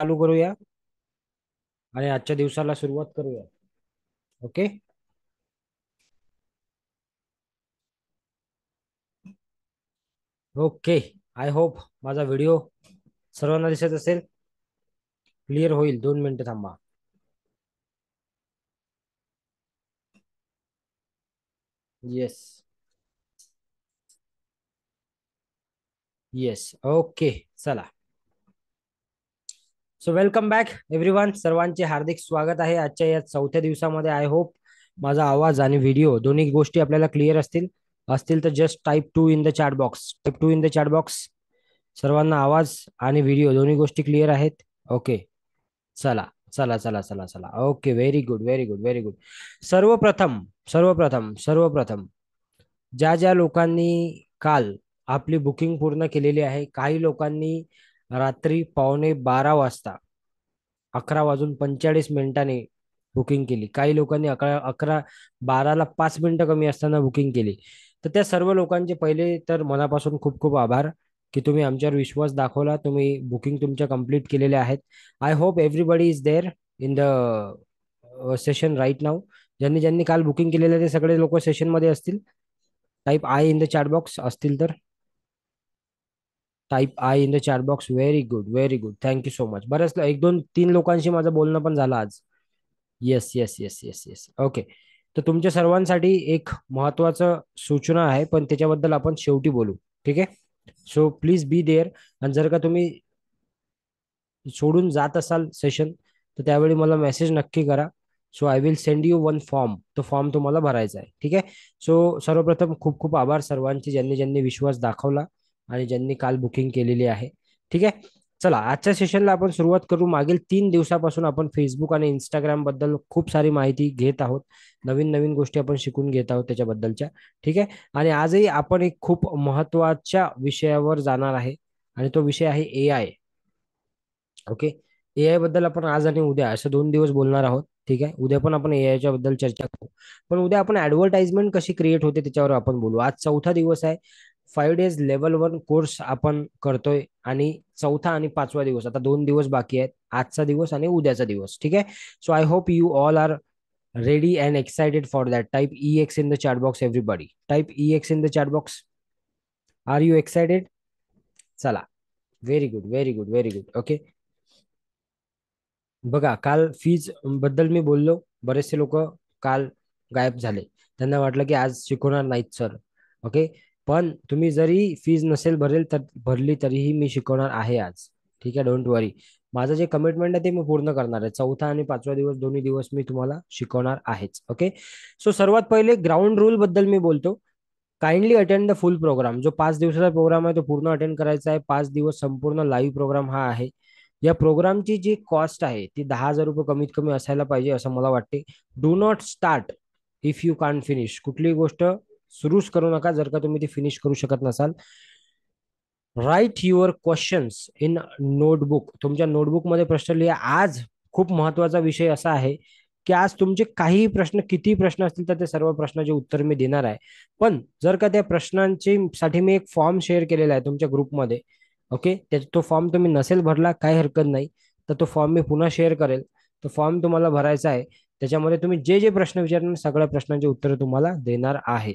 चालू करूया आणि आजच्या दिवसाला सुरुवात करूया ओके ओके आय होप माझा व्हिडिओ सर्वांना दिसत असेल क्लिअर होईल दोन मिनिटं थांबा येस येस ओके चला सो वेलकम बॅक एव्हरीवन सर्वांचे हार्दिक स्वागत आहे आजच्या या चौथ्या दिवसामध्ये आय होप माझा आवाज आणि व्हिडिओ दोन्ही गोष्टी आपल्याला क्लिअर असतील असतील तर just type two in the chat box type two in the chat box सर्वांना आवाज आणि व्हिडिओ दोन्ही गोष्टी क्लिअर आहेत ओके चला चला चला चला चला okay very good very good very good सर्वप्रथम सर्वप्रथम सर्वप्रथम ज्या ज्या लोकांनी काल आपली बुकिंग पूर्ण केलेली आहे काही लोकांनी रात्री पावणे बारा वाजता अकरा वाजून पंचेचाळीस मिनिटांनी बुकिंग केली काही लोकांनी अकरा अकरा बाराला पाच मिनिटं कमी असताना बुकिंग केली तर त्या सर्व लोकांचे पहिले तर मनापासून खूप खूप आभार की तुम्ही आमच्यावर विश्वास दाखवला तुम्ही बुकिंग तुमच्या कंप्लीट केलेले आहेत I hope everybody is there in the session right नाव ज्यांनी ज्यांनी काल बुकिंग केलेले ते सगळे लोक सेशनमध्ये असतील type I in the chat box असतील तर type I in the chat box very good very good thank you so much बऱ्याच एक दोन तीन लोकांशी माझं बोलणं पण झालं आज yes yes yes yes yes okay तर तुमच्या सर्वांसाठी एक महत्वाचं सूचना आहे पण त्याच्याबद्दल आपण शेवटी बोलू ठीक आहे सो प्लीज बी देअर आणि जर का तुम्ही सोडून जात असाल सेशन तर त्यावेळी मला मेसेज नक्की करा so I will send you one form तो फॉर्म तुम्हाला भरायचा आहे ठीक आहे सो सर्वप्रथम खूप खूप आभार सर्वांचे ज्यांनी ज्यांनी विश्वास दाखवला आणि ज्यांनी काल बुकिंग केलेली आहे ठीक आहे चला आजच्या सेशनला आपण सुरुवात करू मागील तीन दिवसापासून आपण फेसबुक आणि इंस्टाग्राम बद्दल खूप सारी माहिती घेत आहोत नवीन नवीन गोष्टी आपण शिकून घेत आहोत त्याच्याबद्दलच्या ठीक आहे आणि आजही आपण एक खूप महत्वाच्या विषयावर जाणार आहे आणि तो विषय आहे A I okay A I बद्दल आपण आज आणि उद्या असे दोन दिवस बोलणार आहोत ठीक आहे उद्या पण आपण एआयच्या बद्दल चर्चा करू पण उद्या आपण ऍडव्हर्टाइजमेंट कशी क्रिएट होते त्याच्यावर आपण बोलू आज चौथा दिवस आहे five days level one course आपण करतोय आणि चौथा आणि पाचवा दिवस आता दोन दिवस बाकी आहेत आजचा दिवस आणि उद्याचा दिवस ठीक आहे so I hope you all are ready and excited for that type E X in the box everybody type E X in the box are you excited चला very good very good very good okay बघा काल fees बद्दल मी बोललो बरेचसे लोक काल गायब झाले त्यांना वाटलं की आज शिकवणार नाहीत सर ओके पण तुम्ही जरी फीज नसेल भरेल तर भरली तरीही मी शिकवणार आहे आज ठीक आहे डोंट वरी माझं जे कमिटमेंट आहे ते मी पूर्ण करणार आहे चौथा आणि पाचवा दिवस दोन्ही दिवस मी तुम्हाला शिकवणार आहेच ओके सो सर्वात पहिले ग्राउंड रूल बद्दल मी बोलतो kindly attend the full programme जो पाच दिवसाचा प्रोग्राम आहे तो पूर्ण अटेंड करायचा आहे पाच दिवस संपूर्ण लाईव्ह प्रोग्राम हा आहे या प्रोग्रामची जी कॉस्ट आहे ती दहा हजार रुपये कमीत कमी असायला पाहिजे असं मला वाटते do not start if you can finish कुठलीही गोष्ट सुरूच करू नका जर का तुम्ही ती फिनिश करू शकत नसाल write your questions in notebook तुमच्या नोटबुक मध्ये प्रश्न लिहा आज खूप महत्वाचा विषय असा आहे की आज तुमचे काही प्रश्न किती प्रश्न असतील तर ते सर्व प्रश्नाचे उत्तर मी देणार आहे पण जर का त्या प्रश्नांची साठी मी एक फॉर्म शेअर केलेला आहे तुमच्या ग्रुपमध्ये ओके त्याचा तो फॉर्म तुम्ही नसेल भरला काही हरकत नाही तर तो फॉर्म मी पुन्हा शेअर करेल तो फॉर्म तुम्हाला भरायचा आहे त्याच्यामध्ये तुम्ही जे जे प्रश्न विचारणार सगळ्या प्रश्नांचे उत्तर तुम्हाला देणार आहे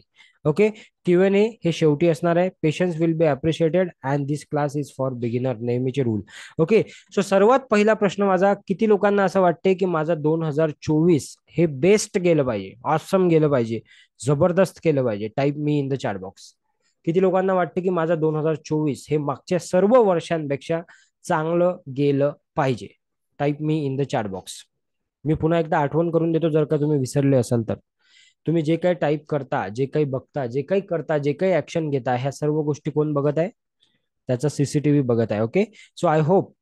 ओके क्यू एन ए हे शेवटी असणार आहे patience will be appreciated and this class is for beginner नेहमीचे रूल ओके सो सर्वात पहिला प्रश्न माझा किती लोकांना असं वाटते की माझा दोन हजार चोवीस हे बेस्ट गेलं पाहिजे ऑसम गेलं पाहिजे जबरदस्त केलं पाहिजे type me in the chart box किती लोकांना वाटते की माझा दोन हजार चोवीस हे मागच्या सर्व वर्षांपेक्षा चांगलं गेलं पाहिजे type me in the chart box मी पुन्हा एकदा आठवण करून देतो जर का तुम्ही विसरले असाल तर तुम्ही जे काही टाईप करता जे काही बघता जे काही करता जे काही ऍक्शन घेता ह्या सर्व गोष्टी कोण बघत आहे त्याचा सीसीटीव्ही बघत आहे okay so I hope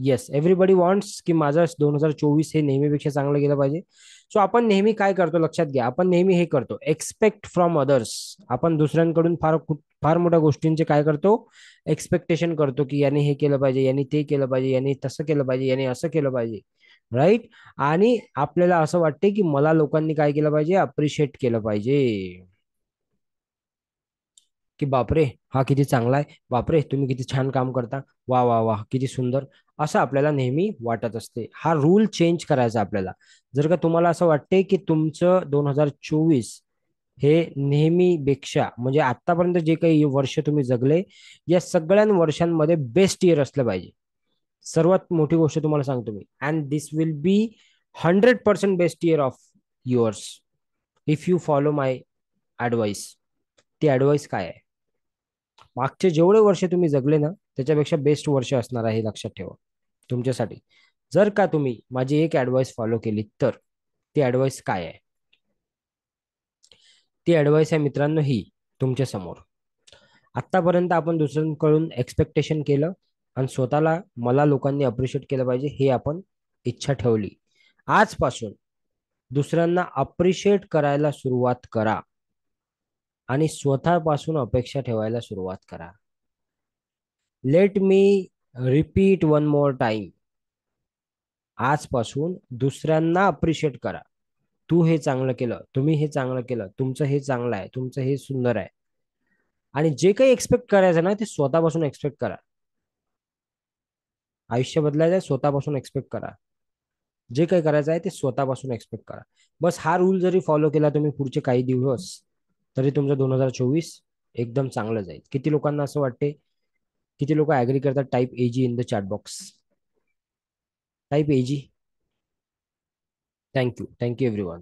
yes everybody wants की माझा दोन हजार चोवीस हे नेहमीपेक्षा चांगलं गेलं पाहिजे सो आपण नेहमी काय करतो लक्षात घ्या आपण नेहमी हे करतो एक्सपेक्ट फ्रॉम अदर्स आपण दुसऱ्यांकडून फार फार मोठ्या गोष्टींचे काय करतो एक्सपेक्टेशन करतो की याने हे केलं पाहिजे याने ते केलं पाहिजे याने तसं केलं पाहिजे याने असं केलं पाहिजे राईट आणि आपल्याला असं वाटते की मला लोकांनी काय केलं पाहिजे अप्रिशिएट केलं पाहिजे की बापरे हा किती चांगला आहे बापरे तुम्ही किती छान काम करता वा वा वा किती सुंदर असं आपल्याला नेहमी वाटत असते हा रूल चेंज करायचा आपल्याला जर का तुम्हाला असं वाटते की तुमचं दोन हजार चोवीस हे नेहमीपेक्षा म्हणजे आतापर्यंत जे काही वर्ष तुम्ही जगले या सगळ्या वर्षांमध्ये बेस्ट इयर असलं पाहिजे सर्वात मोठी गोष्ट तुम्हाला सांगतो मी and this will be hundred percent best year of yours if you follow my advice ती ऍडवाइस काय आहे मागचे जेवढे वर्ष तुम्ही जगले ना त्याच्यापेक्षा बेस्ट वर्ष असणार आहे लक्षात ठेवा तुमच्यासाठी जर का तुम्ही माझी एक ऍडवाइस फॉलो केली तर ती ऍडवाइस काय आहे ती ऍडवाइस आहे मित्रांनो ही तुमच्या समोर आतापर्यंत आपण दुसऱ्यांकडून एक्सपेक्टेशन केलं आणि स्वतःला मला लोकांनी अप्रिशिएट केलं पाहिजे हे आपण इच्छा ठेवली आजपासून दुसऱ्यांना अप्रिशिएट करायला सुरुवात करा आणि स्वतःपासून अपेक्षा ठेवायला सुरुवात करा let me repeat one more time आजपासून दुसऱ्यांना अप्रिशिएट करा तू हे चांगलं केलं तुम्ही हे चांगलं केलं तुमचं हे चांगलं आहे तुमचं हे सुंदर आहे आणि जे काही एक्सपेक्ट करायचं ना ते स्वतःपासून एक्सपेक्ट करा आयुष्य बदलायचं आहे स्वतःपासून एक्सपेक्ट करा जे काही करायचं आहे ते स्वतःपासून एक्सपेक्ट करा बस हा रूल जरी फॉलो केला तुम्ही पुढचे काही दिवस तरी तुमचं दोन हजार चोवीस एकदम चांगलं जाईल किती लोकांना असं वाटते किती लोक ऍग्री करतात type A G in the chat box type A G thank you thank you everyone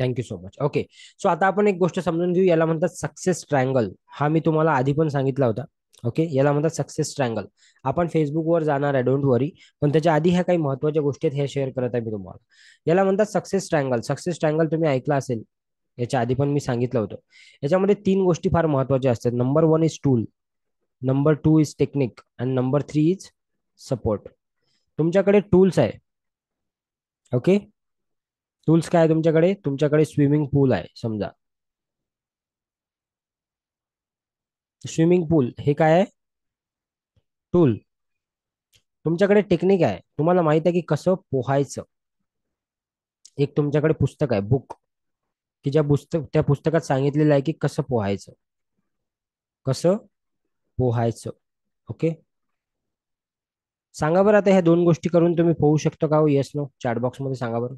thank you so much okay so आता आपण एक गोष्ट समजून घेऊ याला म्हणतात सक्सेस ट्रायंगल हा मी तुम्हाला आधी पण सांगितला होता ओके याला म्हणतात सक्सेस ट्रँगल आपण फेसबुकवर जाणार आहे डोंट वरी पण त्याच्या आधी ह्या काही महत्वाच्या गोष्टी आहेत हे शेअर करत आहे मी तुम्हाला याला म्हणतात सक्सेस ट्रँगल सक्सेस ट्रँगल तुम्ही ऐकला असेल याच्या आधी पण मी सांगितलं होतं याच्यामध्ये तीन गोष्टी फार महत्वाच्या असतात number one is tool number two is technique and number three is support तुमच्याकडे टूल्स आहे ओके टूल्स काय आहे तुमच्याकडे तुमच्याकडे स्विमिंग पूल आहे समजा स्विमिंग पूल हे काय आहे टूल तुमच्याकडे टेक्निक आहे तुम्हाला माहित आहे की कसं पोहायचं एक तुमच्याकडे पुस्तक आहे बुक की ज्या पुस्तक त्या पुस्तकात सांगितलेलं आहे की कसं पोहायचं कसं पोहायचं ओके सांगा बरं आता ह्या दोन गोष्टी करून तुम्ही पोहू शकता का येस नो चॅट बॉक्स मध्ये सांगा बरं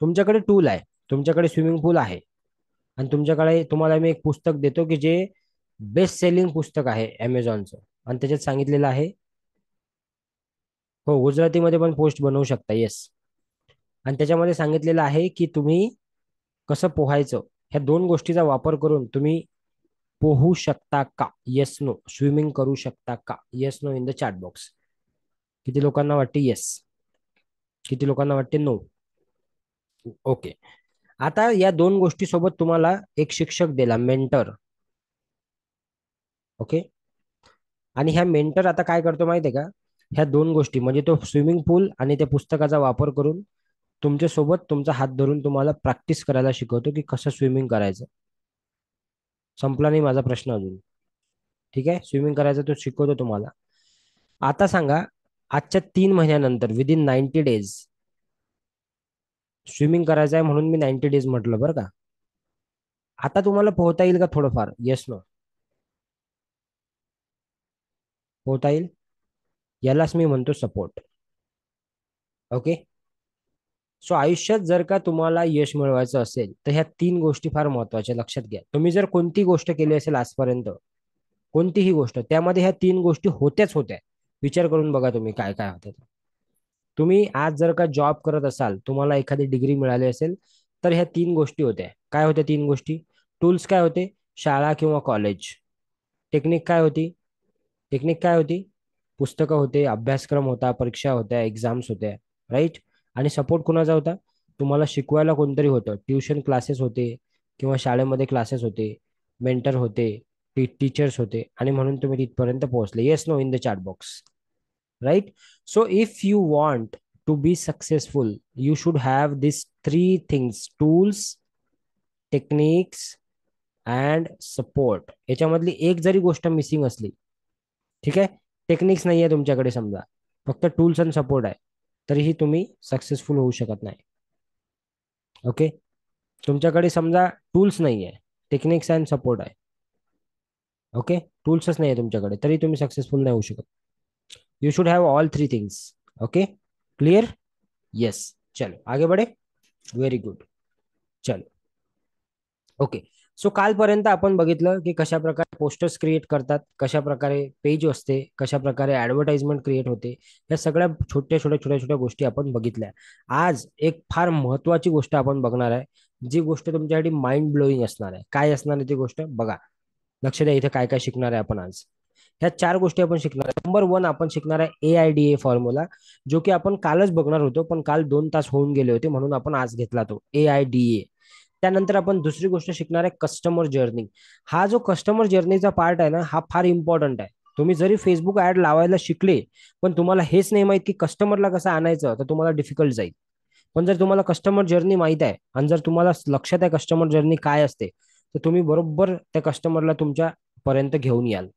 तुमच्याकडे टूल आहे तुमच्याकडे स्विमिंग पूल आहे आणि तुमच्याकडे तुम्हाला मी एक पुस्तक देतो की जे बेस्ट सेलिंग पुस्तक आहे अमेझॉनचं आणि त्याच्यात सांगितलेलं आहे हो गुजरातीमध्ये पण पोस्ट बनवू शकता येस आणि त्याच्यामध्ये सांगितलेलं आहे की तुम्ही कसं पोहायचं ह्या दोन गोष्टीचा वापर करून तुम्ही पोहू शकता का येस नो स्विमिंग करू शकता का yes no in the chat box किती लोकांना वाटते येस किती लोकांना वाटते नो ओके आता या दोन गोष्टी सोबत तुम्हाला एक शिक्षक दिला मेंटर ओके आणि ह्या मेंटर आता काय करतो माहिती आहे का ह्या दोन गोष्टी म्हणजे तो स्विमिंग पूल आणि त्या पुस्तकाचा वापर करून तुमच्या सोबत तुमचा हात धरून तुम्हाला प्रॅक्टिस करायला शिकवतो की कसं स्विमिंग करायचं संपला नाही माझा प्रश्न अजून ठीक आहे स्विमिंग करायचं तो शिकवतो तुम्हाला आता सांगा आजच्या तीन महिन्यानंतर विदिन नाईन्टी डेज स्विमिंग करायचं आहे म्हणून मी नाईन्टी डेज म्हटलं बरं का आता तुम्हाला पोहता येईल का थोडंफार येस नो होता येईल यालाच मी म्हणतो सपोर्ट ओके सो आयुष्यात जर का तुम्हाला यश मिळवायचं असेल तर ह्या तीन गोष्टी फार महत्वाच्या लक्षात घ्या तुम्ही जर कोणती गोष्ट केली असेल आजपर्यंत कोणतीही गोष्ट त्यामध्ये ह्या तीन गोष्टी होत्याच होत्या विचार करून बघा तुम्ही काय काय होते तुम्ही आज जर का जॉब करत असाल तुम्हाला एखादी डिग्री मिळाली असेल तर ह्या तीन गोष्टी होत्या काय होत्या तीन गोष्टी टूल्स काय होते शाळा किंवा कॉलेज टेक्निक काय होती टेक्निक काय होती पुस्तकं होते अभ्यासक्रम होता परीक्षा होत्या एक्झाम्स होत्या राईट आणि सपोर्ट कुणाचा होता तुम्हाला शिकवायला कोणतरी होतं ट्युशन क्लासेस होते किंवा शाळेमध्ये क्लासेस होते मेंटर होते टीचर्स होते आणि म्हणून तुम्ही तिथपर्यंत पोहोचले yes no in the chart box right so if you want to be successful you should have this three things tools techniques and support याच्यामधली एक जरी गोष्ट मिसिंग असली ठीक है टेक्निक्स नहीं है तुम्हारे समझा फिर टूल्स एंड सपोर्ट तरी ही तुम्हें सक्सेसफुल होके शकत नाही ओके टूल्स नहीं है टेक्निक्स एंड सपोर्ट है ओके टूल्स नहीं है तुम्हारे तरी तुम्हें सक्सेसफुल नहीं हो you should have all three things okay clear yes चलो आगे बढ़े वेरी गुड चलो ओके सो कालपर्यंत आपण बघितलं की कशा प्रकारे पोस्टर्स क्रिएट करतात कशा प्रकारे पेज असते कशा प्रकारे ऍडव्हर्टाइजमेंट क्रिएट होते या सगळ्या छोट्या छोट्या छोट्या छोट्या गोष्टी आपण बघितल्या आज एक फार महत्वाची गोष्ट आपण बघणार आहे जी गोष्ट तुमच्यासाठी माइंड ब्लोईंग असणार आहे काय असणार आहे ती गोष्ट बघा लक्ष द्या इथे काय काय शिकणार आहे आपण आज ह्या चार गोष्टी आपण शिकणार आहे नंबर वन आपण शिकणार आहे A I D A formula जो की आपण कालच बघणार होतो पण काल दोन तास होऊन गेले होते म्हणून आपण आज घेतला तो ए आय डी ए त्यानंतर आपण दुसरी गोष्ट शिकणार आहे कस्टमर जर्नी हा जो कस्टमर जर्नीचा पार्ट आहे ना हा फार इम्पॉर्टंट आहे तुम्ही जरी फेसबुक ऍड लावायला शिकले पण तुम्हाला हेच नाही माहित की कस्टमरला कसं आणायचं तर तुम्हाला डिफिकल्ट जाईल पण जर तुम्हाला कस्टमर जर्नी माहित आहे आणि जर तुम्हाला लक्षात आहे कस्टमर जर्नी काय असते तर तुम्ही बरोबर त्या कस्टमरला तुमच्या पर्यंत घेऊन याल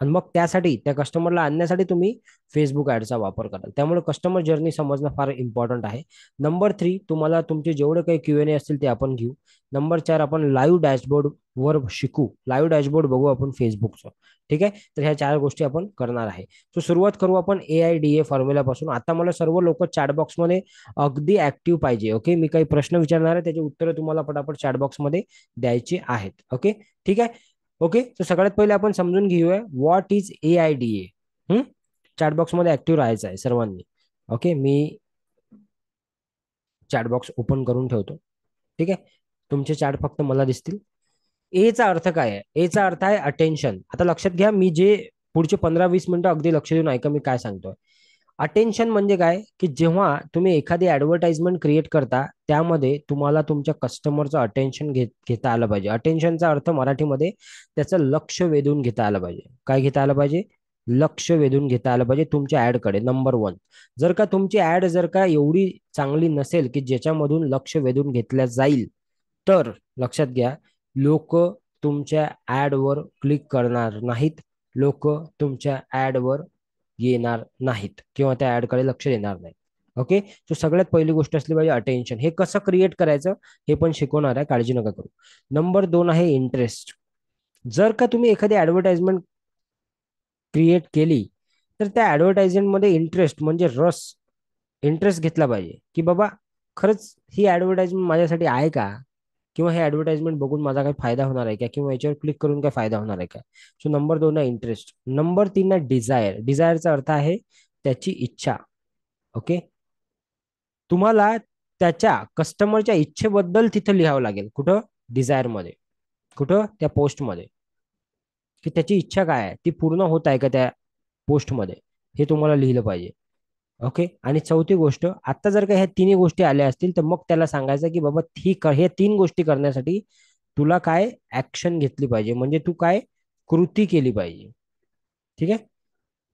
आणि मग त्यासाठी त्या कस्टमरला आणण्यासाठी तुम्ही फेसबुक ऍडचा वापर कराल त्यामुळे कस्टमर जर्नी समजणं फार इम्पॉर्टंट आहे नंबर थ्री तुम्हाला तुमचे जेवढे काही क्यू एन ए असतील ते आपण घेऊ नंबर चार आपण लाईव्ह डॅशबोर्ड वर शिकू लाईव्ह डॅशबोर्ड बघू आपण फेसबुकचं ठीक आहे तर ह्या चार गोष्टी आपण करणार आहे सो सुरुवात करू आपण ए आय डी ए फॉर्म्युलापासून आता मला सर्व लोक चॅटबॉक्समध्ये अगदी ऍक्टिव्ह पाहिजे ओके मी काही प्रश्न विचारणार आहे त्याची उत्तरं तुम्हाला पटापट चॅटबॉक्समध्ये द्यायची आहेत ओके ठीक आहे ओके सो सगळ्यात पहिले आपण समजून घेऊया what is A I D A chat box मध्ये ऍक्टिव्ह राहायचं आहे सर्वांनी ओके मी चॅटबॉक्स ओपन करून ठेवतो ठीक आहे तुमचे चॅट फक्त मला दिसतील एचा अर्थ काय आहे एचा अर्थ आहे अटेन्शन आता लक्षात घ्या मी जे पुढचे पंधरा वीस मिनिटं अगदी लक्ष देऊन ऐका मी काय सांगतोय अटेन्शन म्हणजे काय की जेव्हा तुम्ही एखादी ऍडव्हर्टाइजमेंट क्रिएट करता त्यामध्ये तुम्हाला तुमच्या कस्टमरचं अटेन्शन घेत घेता आलं पाहिजे अटेन्शनचा अर्थ मराठीमध्ये त्याचं लक्ष वेधून घेता आलं पाहिजे काय घेता आलं पाहिजे लक्ष वेधून घेता आलं पाहिजे तुमच्या ऍडकडे नंबर वन जर का तुमची ऍड जर का एवढी चांगली नसेल की ज्याच्यामधून लक्ष वेधून घेतल्या जाईल तर लक्षात घ्या लोक तुमच्या ऍडवर क्लिक करणार नाहीत लोक तुमच्या ऍडवर येणार नाहीत किंवा त्या ऍडकडे लक्ष देणार नाही ओके सो सगळ्यात पहिली गोष्ट असली पाहिजे अटेन्शन हे कसं क्रिएट करायचं हे पण शिकवणार आहे काळजी नका करू नंबर दोन आहे इंटरेस्ट जर का तुम्ही एखादी ऍडव्हर्टाइजमेंट क्रिएट केली तर त्या मध्ये इंटरेस्ट म्हणजे रस इंटरेस्ट घेतला पाहिजे की बाबा खरंच ही ऍडव्हर्टाइजमेंट माझ्यासाठी आहे का किंवा हे ऍडव्हर्टाइजमेंट बघून माझा काही फायदा होणार आहे का किंवा याच्यावर क्लिक करून काय फायदा होणार आहे का सो नंबर दोन ना इंटरेस्ट नंबर तीन ना डिझायर डिझायरचा अर्थ आहे त्याची इच्छा ओके तुम्हाला त्याच्या कस्टमरच्या इच्छेबद्दल तिथं लिहावं लागेल कुठं डिझायरमध्ये कुठं त्या पोस्टमध्ये की त्याची इच्छा काय आहे ती पूर्ण होत आहे का त्या पोस्टमध्ये हे तुम्हाला लिहिलं पाहिजे ओके आणि चौथी गोष्ट आता जर का ह्या तिन्ही गोष्टी आल्या असतील तर मग त्याला सांगायचं की बाबा ही हे तीन गोष्टी करण्यासाठी तुला काय ऍक्शन घेतली पाहिजे म्हणजे तू काय कृती केली पाहिजे ठीक आहे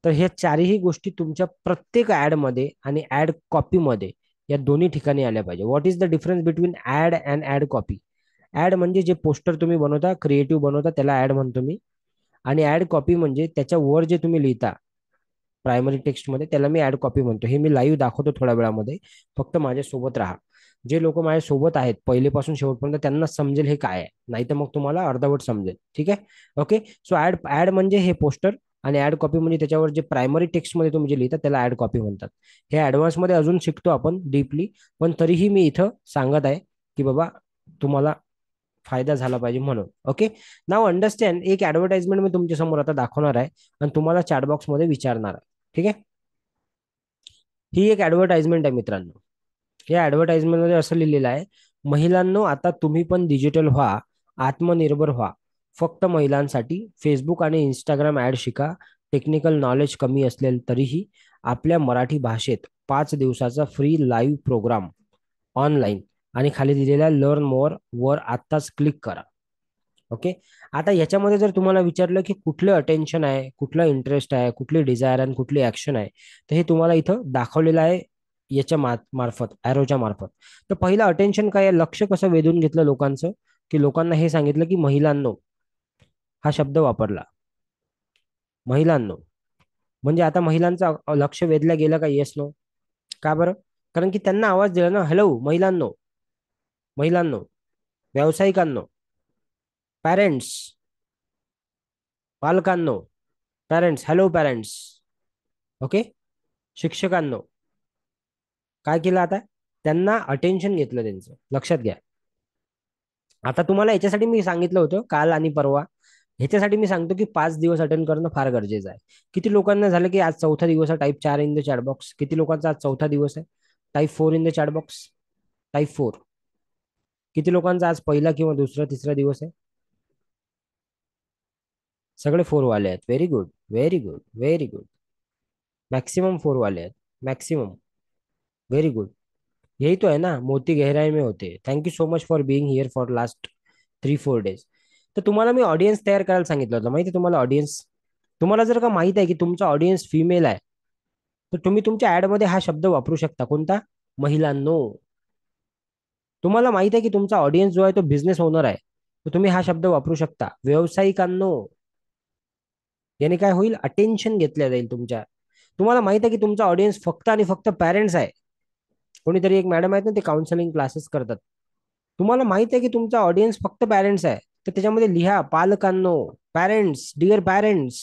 तर ह्या चारही गोष्टी तुमच्या प्रत्येक ऍड मध्ये आणि ऍड कॉपीमध्ये या दोन्ही ठिकाणी आल्या पाहिजे what is the difference between ad and ad copy ad म्हणजे जे पोस्टर तुम्ही बनवता क्रिएटिव्ह बनवता त्याला ऍड म्हणतो मी आणि ऍड कॉपी म्हणजे त्याच्यावर जे तुम्ही लिहिता प्रायमरी टेक्स्ट मध्ये त्याला मी ऍड कॉपी म्हणतो हे मी लाईव्ह दाखवतो थोड्या वेळामध्ये फक्त माझ्यासोबत राहा जे लोक माझ्यासोबत आहेत पहिलेपासून शेवटपर्यंत त्यांना समजेल हे काय आहे नाही तर मग तुम्हाला अर्धवट समजेल ठीक आहे ओके सो ऍड ऍड म्हणजे हे पोस्टर आणि ऍड कॉपी म्हणजे त्याच्यावर जे प्रायमरी टेक्स्ट मध्ये तुम्ही जे लिहिता त्याला ऍड कॉपी म्हणतात हे मध्ये अजून शिकतो आपण डीपली पण तरीही मी इथं सांगत आहे की बाबा तुम्हाला फायदा झाला पाहिजे म्हणून ओके नाव अंडरस्टँड एक ऍडव्हर्टाइजमेंट मी तुमच्या समोर आता दाखवणार आहे आणि तुम्हाला चॅटबॉक्समध्ये विचारणार आहे ठीक आहे ही एक ऍडव्हर्टाइजमेंट आहे मित्रांनो या ऍडव्हर्टाइजमेंट मध्ये असं लिहिलेलं आहे महिलांनो आता तुम्ही पण डिजिटल व्हा आत्मनिर्भर व्हा फक्त महिलांसाठी फेसबुक आणि इंस्टाग्राम ऍड शिका टेक्निकल नॉलेज कमी असेल तरीही आपल्या मराठी भाषेत पाच दिवसाचा फ्री लाईव्ह प्रोग्राम ऑनलाईन आणि खाली दिलेल्या लर्न मोर वर आत्ताच क्लिक करा ओके आता याच्यामध्ये जर तुम्हाला विचारलं की कुठलं अटेन्शन आहे कुठलं इंटरेस्ट आहे कुठली डिझायर आणि कुठली ऍक्शन आहे तर हे तुम्हाला इथं दाखवलेलं आहे याच्या मार्फत ऍरोच्या मार्फत तर पहिलं अटेन्शन काय आहे लक्ष कसं वेधून घेतलं लोकांचं की लोकांना हे सांगितलं की महिलांनो हा शब्द वापरला महिलांनो म्हणजे आता महिलांचं लक्ष वेधलं गेलं का येस नो का बरं कारण की त्यांना आवाज दिला ना हॅलो महिलांनो महिलांनो व्यावसायिकांनो पेरेंट्स पालकांनो पॅरेंट्स हॅलो पॅरेंट्स ओके शिक्षकांनो काय केलं आता त्यांना अटेन्शन घेतलं त्यांचं लक्षात घ्या आता तुम्हाला याच्यासाठी मी सांगितलं होतं काल आणि परवा ह्याच्यासाठी मी सांगतो की पाच दिवस अटेंड करणं फार गरजेचं आहे किती लोकांना झालं की आज चौथा दिवस आहे टाईप चार इन द चॅट बॉक्स किती लोकांचा आज चौथा दिवस आहे type four in the chat box type four किती लोकांचा आज पहिला किंवा दुसरा तिसरा दिवस आहे सगळे वाले आहेत very good very good very good maximum वाले आहेत मॅक्सिमम व्हेरी गुड यही तो आहे ना मोती गहराई में होते thank you so much for being here for last three four days तर तुम्हाला मी ऑडियन्स तयार करायला सांगितलं होतं माहिती तुम्हाला ऑडियन्स तुम्हाला जर का माहित आहे की तुमचा ऑडियन्स फिमेल आहे तर तुम्ही तुमच्या ऍडमध्ये हा शब्द वापरू शकता कोणता महिलांनो तुम्हाला माहित आहे की तुमचा ऑडियन्स जो आहे तो बिझनेस ओनर आहे तर तुम्ही हा शब्द वापरू शकता व्यावसायिकांनो याने काय होईल अटेन्शन घेतल्या जाईल तुमच्या तुम्हाला माहित आहे की तुमचा ऑडियन्स फक्त आणि फक्त पॅरेंट्स आहे कोणीतरी एक मॅडम आहेत ना ते काउन्सलिंग क्लासेस करतात तुम्हाला माहित आहे की तुमचा ऑडियन्स फक्त पॅरेंट्स आहे तर त्याच्यामध्ये लिहा पालकांनो पॅरेंट्स डिअर पॅरेंट्स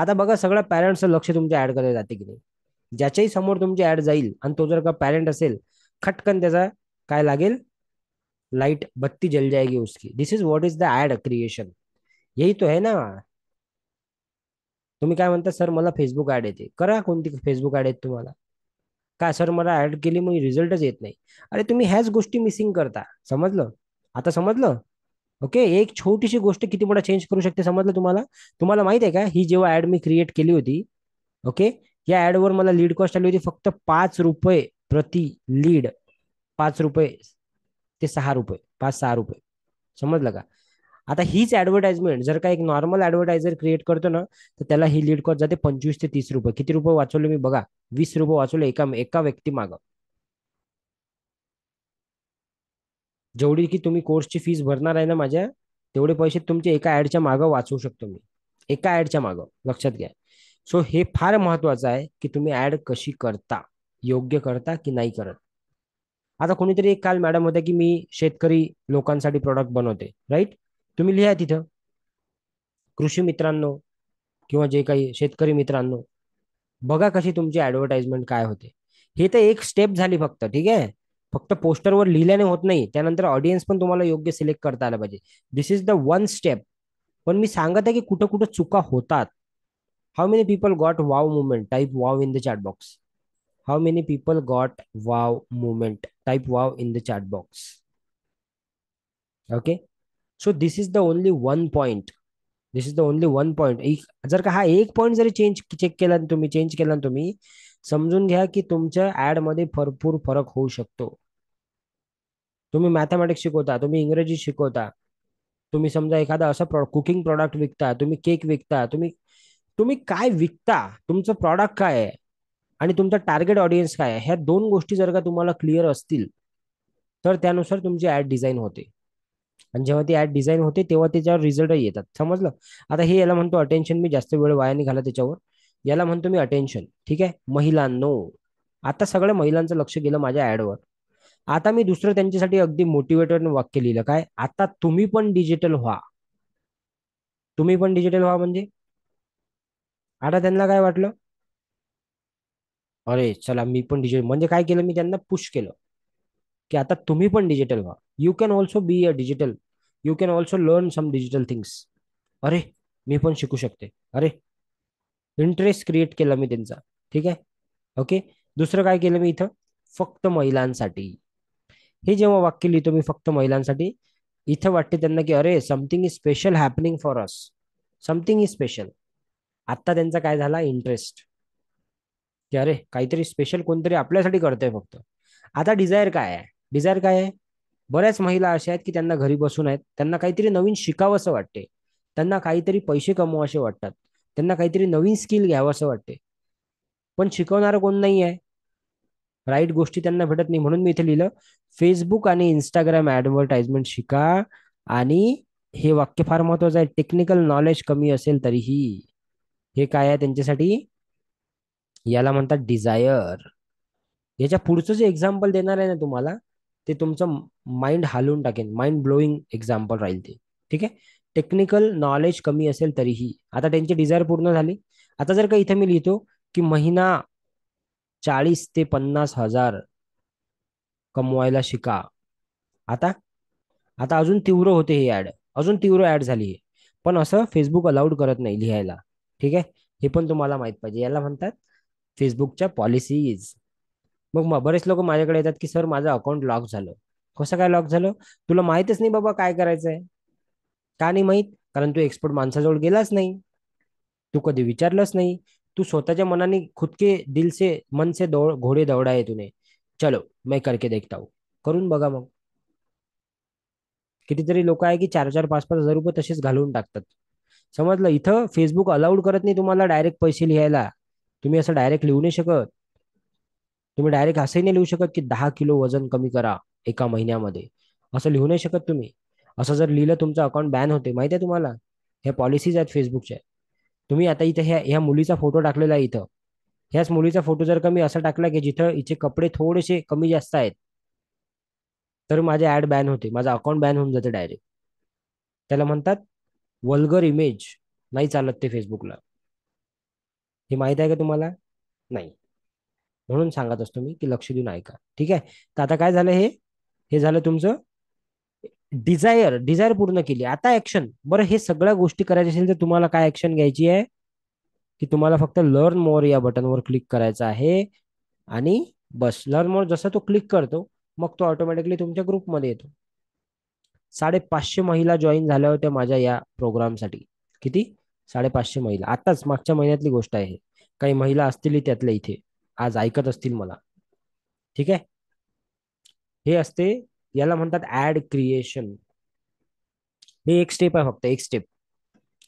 आता बघा सगळ्या पॅरेंट्सचं लक्ष तुमच्या ऍड करता जाते की नाही ज्याच्याही समोर तुमची ऍड जाईल आणि तो जर का पॅरेंट असेल खटकन त्याचा काय लागेल लाईट बत्ती जल जाएगी उसकी this is what is the ad creation यही तो है ना तुम्ही काय म्हणता सर मला फेसबुक ऍड येते करा कोणती फेसबुक ऍड येत तुम्हाला काय सर मला ऍड केली मग रिझल्टच येत नाही अरे तुम्ही ह्याच गोष्टी मिसिंग करता समजलं आता समजलं ओके एक छोटीशी गोष्ट किती मोठा चेंज करू शकते समजलं तुम्हाला तुम्हाला माहित आहे का ही जेव्हा ऍड मी क्रिएट केली होती ओके या ऍडवर मला लीड कॉस्ट आली होती फक्त पाच रुपये प्रति लीड पाच रुपये ते सहा रुपये पाच सहा रुपये समजलं का आता हीच ऍडव्हर्टाइजमेंट जर का एक नॉर्मल ऍडव्हर्टायझर क्रिएट करतो ना तर त्याला ही लीड कॉस्ट जाते पंचवीस ते तीस रुपये किती रुपये वाचवले मी बघा वीस रुपये वाचवले एका एका व्यक्ती माग जेवढी की तुम्ही कोर्सची फीस भरणार आहे ना माझ्या तेवढे पैसे तुमचे एका ऍडच्या मागं वाचवू शकतो मी एका ऍडच्या मागं लक्षात घ्या सो हे फार महत्वाचं आहे की तुम्ही ऍड कशी करता योग्य करता की नाही करत आता कोणीतरी एक काल मॅडम होत्या की मी शेतकरी लोकांसाठी प्रॉडक्ट बनवते राईट तुम्ही लिहा तिथं कृषी मित्रांनो किंवा जे काही शेतकरी मित्रांनो बघा कशी तुमची ऍडव्हर्टाइजमेंट काय होते हे तर एक स्टेप झाली फक्त ठीक आहे फक्त पोस्टरवर लिहिल्याने होत नाही त्यानंतर ऑडियन्स पण तुम्हाला योग्य सिलेक्ट करता आला पाहिजे this is the one step पण मी सांगत आहे की कुठं कुठं चुका होतात how many people got wow movement type wow in the chat box how many people got wow movement type wow in the chat box okay so this is the only one point this is the only one point जर का हा एक point जरी change check केला तुम्ही change केला तुम्ही समजून घ्या की तुमच्या ऍड मध्ये भरपूर फरक होऊ शकतो तुम्ही मॅथमॅटिक्स शिकवता तुम्ही इंग्रजी शिकवता तुम्ही समजा एखादा असा प्रॉ कुकिंग प्रॉडक्ट विकता तुम्ही केक विकता तुम्ही तुम्ही काय विकता तुमचं प्रॉडक्ट काय आहे आणि तुमचा टार्गेट ऑडियन्स काय आहे ह्या दोन गोष्टी जर का तुम्हाला क्लिअर असतील तर त्यानुसार तुमची ऍड डिझाईन होते आणि जेव्हा ती ऍड डिझाईन होते तेव्हा त्याच्यावर रिझल्टही येतात समजलं आता हे याला म्हणतो अटेन्शन मी जास्त वेळ वाया घाला त्याच्यावर याला म्हणतो मी अटेन्शन ठीक आहे महिलांनो आता सगळ्या महिलांचं लक्ष गेलं माझ्या ऍडवर आता मी दुसरं त्यांच्यासाठी अगदी मोटिवेटेड वाक्य लिहिलं काय आता तुम्ही पण डिजिटल व्हा तुम्ही पण डिजिटल व्हा म्हणजे आता त्यांना काय वाटलं अरे चला मी पण डिजिटल म्हणजे काय केलं मी त्यांना पुश केलं की आता तुम्ही पण डिजिटल व्हा you can also be a digital you can also learn some digital things अरे मी पण शिकू शकते अरे इंटरेस्ट क्रिएट केला मी त्यांचा ठीक आहे ओके दुसरं काय केलं मी इथं फक्त महिलांसाठी हे जेव्हा वाक्य लिहितो मी फक्त महिलांसाठी इथं वाटते त्यांना की अरे something is special happening for us something is special आत्ता त्यांचा काय झाला इंटरेस्ट की अरे काहीतरी स्पेशल कोणतरी आपल्यासाठी करतंय फक्त आता डिझायर काय आहे डिझायर काय आहे बऱ्याच महिला अशा आहेत की त्यांना घरी बसून आहेत त्यांना काहीतरी नवीन असं वाटते त्यांना काहीतरी पैसे असे वाटतात त्यांना काहीतरी नवीन स्किल असं वाटते पण शिकवणार कोण नाही आहे राईट गोष्टी त्यांना भेटत नाही म्हणून मी इथे लिहिलं फेसबुक आणि इंस्टाग्राम ऍडव्हर्टाइजमेंट शिका आणि हे वाक्य फार महत्वाचं आहे टेक्निकल नॉलेज कमी असेल तरीही हे काय आहे त्यांच्यासाठी याला म्हणतात डिझायर याच्या पुढचं जे एक्झाम्पल देणार आहे ना तुम्हाला ते तुमचं माइंड हालवून टाकेन माइंड ब्लोईंग एक्झाम्पल राहील ते ठीक आहे टेक्निकल नॉलेज कमी असेल तरीही आता त्यांची डिझायर पूर्ण झाली आता जर का इथे मी लिहितो की महिना चाळीस ते पन्नास हजार कमवायला शिका आता आता अजून तीव्र होते हे ऍड अजून तीव्र ऍड झाली आहे पण असं फेसबुक अलाउड करत नाही लिहायला ठीक आहे हे पण तुम्हाला माहित पाहिजे याला म्हणतात फेसबुकच्या पॉलिसीज मग बरेच लोक माझ्याकडे येतात की सर माझं अकाउंट लॉक झालं कसं काय लॉक झालं तुला माहितच नाही बाबा काय आहे का नाही माहित कारण तू एक्सपर्ट माणसाजवळ गेलाच नाही तू कधी विचारलंच नाही तू स्वतःच्या मनाने खुदके दिलसे मनसे से मन से दौड़ घोडे दौडाय तुने चलो मैं करके देखता हूं करून बघा मग कितीतरी लोक आहे की चार चार पाच पाच हजार रुपये तसेच घालवून टाकतात समजलं इथं फेसबुक अलाउड करत नाही तुम्हाला डायरेक्ट पैसे लिहायला तुम्ही असं डायरेक्ट लिहू नाही शकत तुम्ही डायरेक्ट असंही नाही लिहू शकत की दहा किलो वजन कमी करा एका महिन्यामध्ये असं लिहू नाही शकत तुम्ही असं जर लिहिलं तुमचं अकाउंट बॅन होते माहिती आहे तुम्हाला ह्या पॉलिसीज आहेत फेसबुकच्या तुम्ही आता इथे ह्या ह्या मुलीचा फोटो टाकलेला आहे इथं ह्याच मुलीचा फोटो जर का मी असा टाकला की जिथं इथे कपडे थोडेसे कमी जास्त आहेत तर माझे ॲड बॅन होते माझा अकाउंट बॅन होऊन जाते डायरेक्ट त्याला म्हणतात वल्गर इमेज नाही चालत ते फेसबुकला हे माहीत आहे का तुम्हाला नाही म्हणून सांगत असतो मी की लक्ष देऊन ऐका ठीक आहे तर आता काय झालं हे हे झालं तुमचं डिझायर डिझायर पूर्ण केली आता ऍक्शन बरं हे सगळ्या गोष्टी करायच्या असेल तर तुम्हाला काय ऍक्शन घ्यायची आहे की तुम्हाला फक्त लर्न मोर या बटनवर क्लिक करायचं आहे आणि बस लर्न मोर जसा तो क्लिक करतो मग तो ऑटोमॅटिकली तुमच्या ग्रुपमध्ये येतो साडेपाचशे महिला जॉईन झाल्या होत्या माझ्या या प्रोग्रामसाठी किती साडेपाचशे महिला आताच मागच्या महिन्यातली गोष्ट आहे काही महिला असतील त्यातल्या इथे आज ऐकत असतील मला ठीक आहे हे असते याला म्हणतात ऍड क्रिएशन हे एक स्टेप आहे फक्त एक स्टेप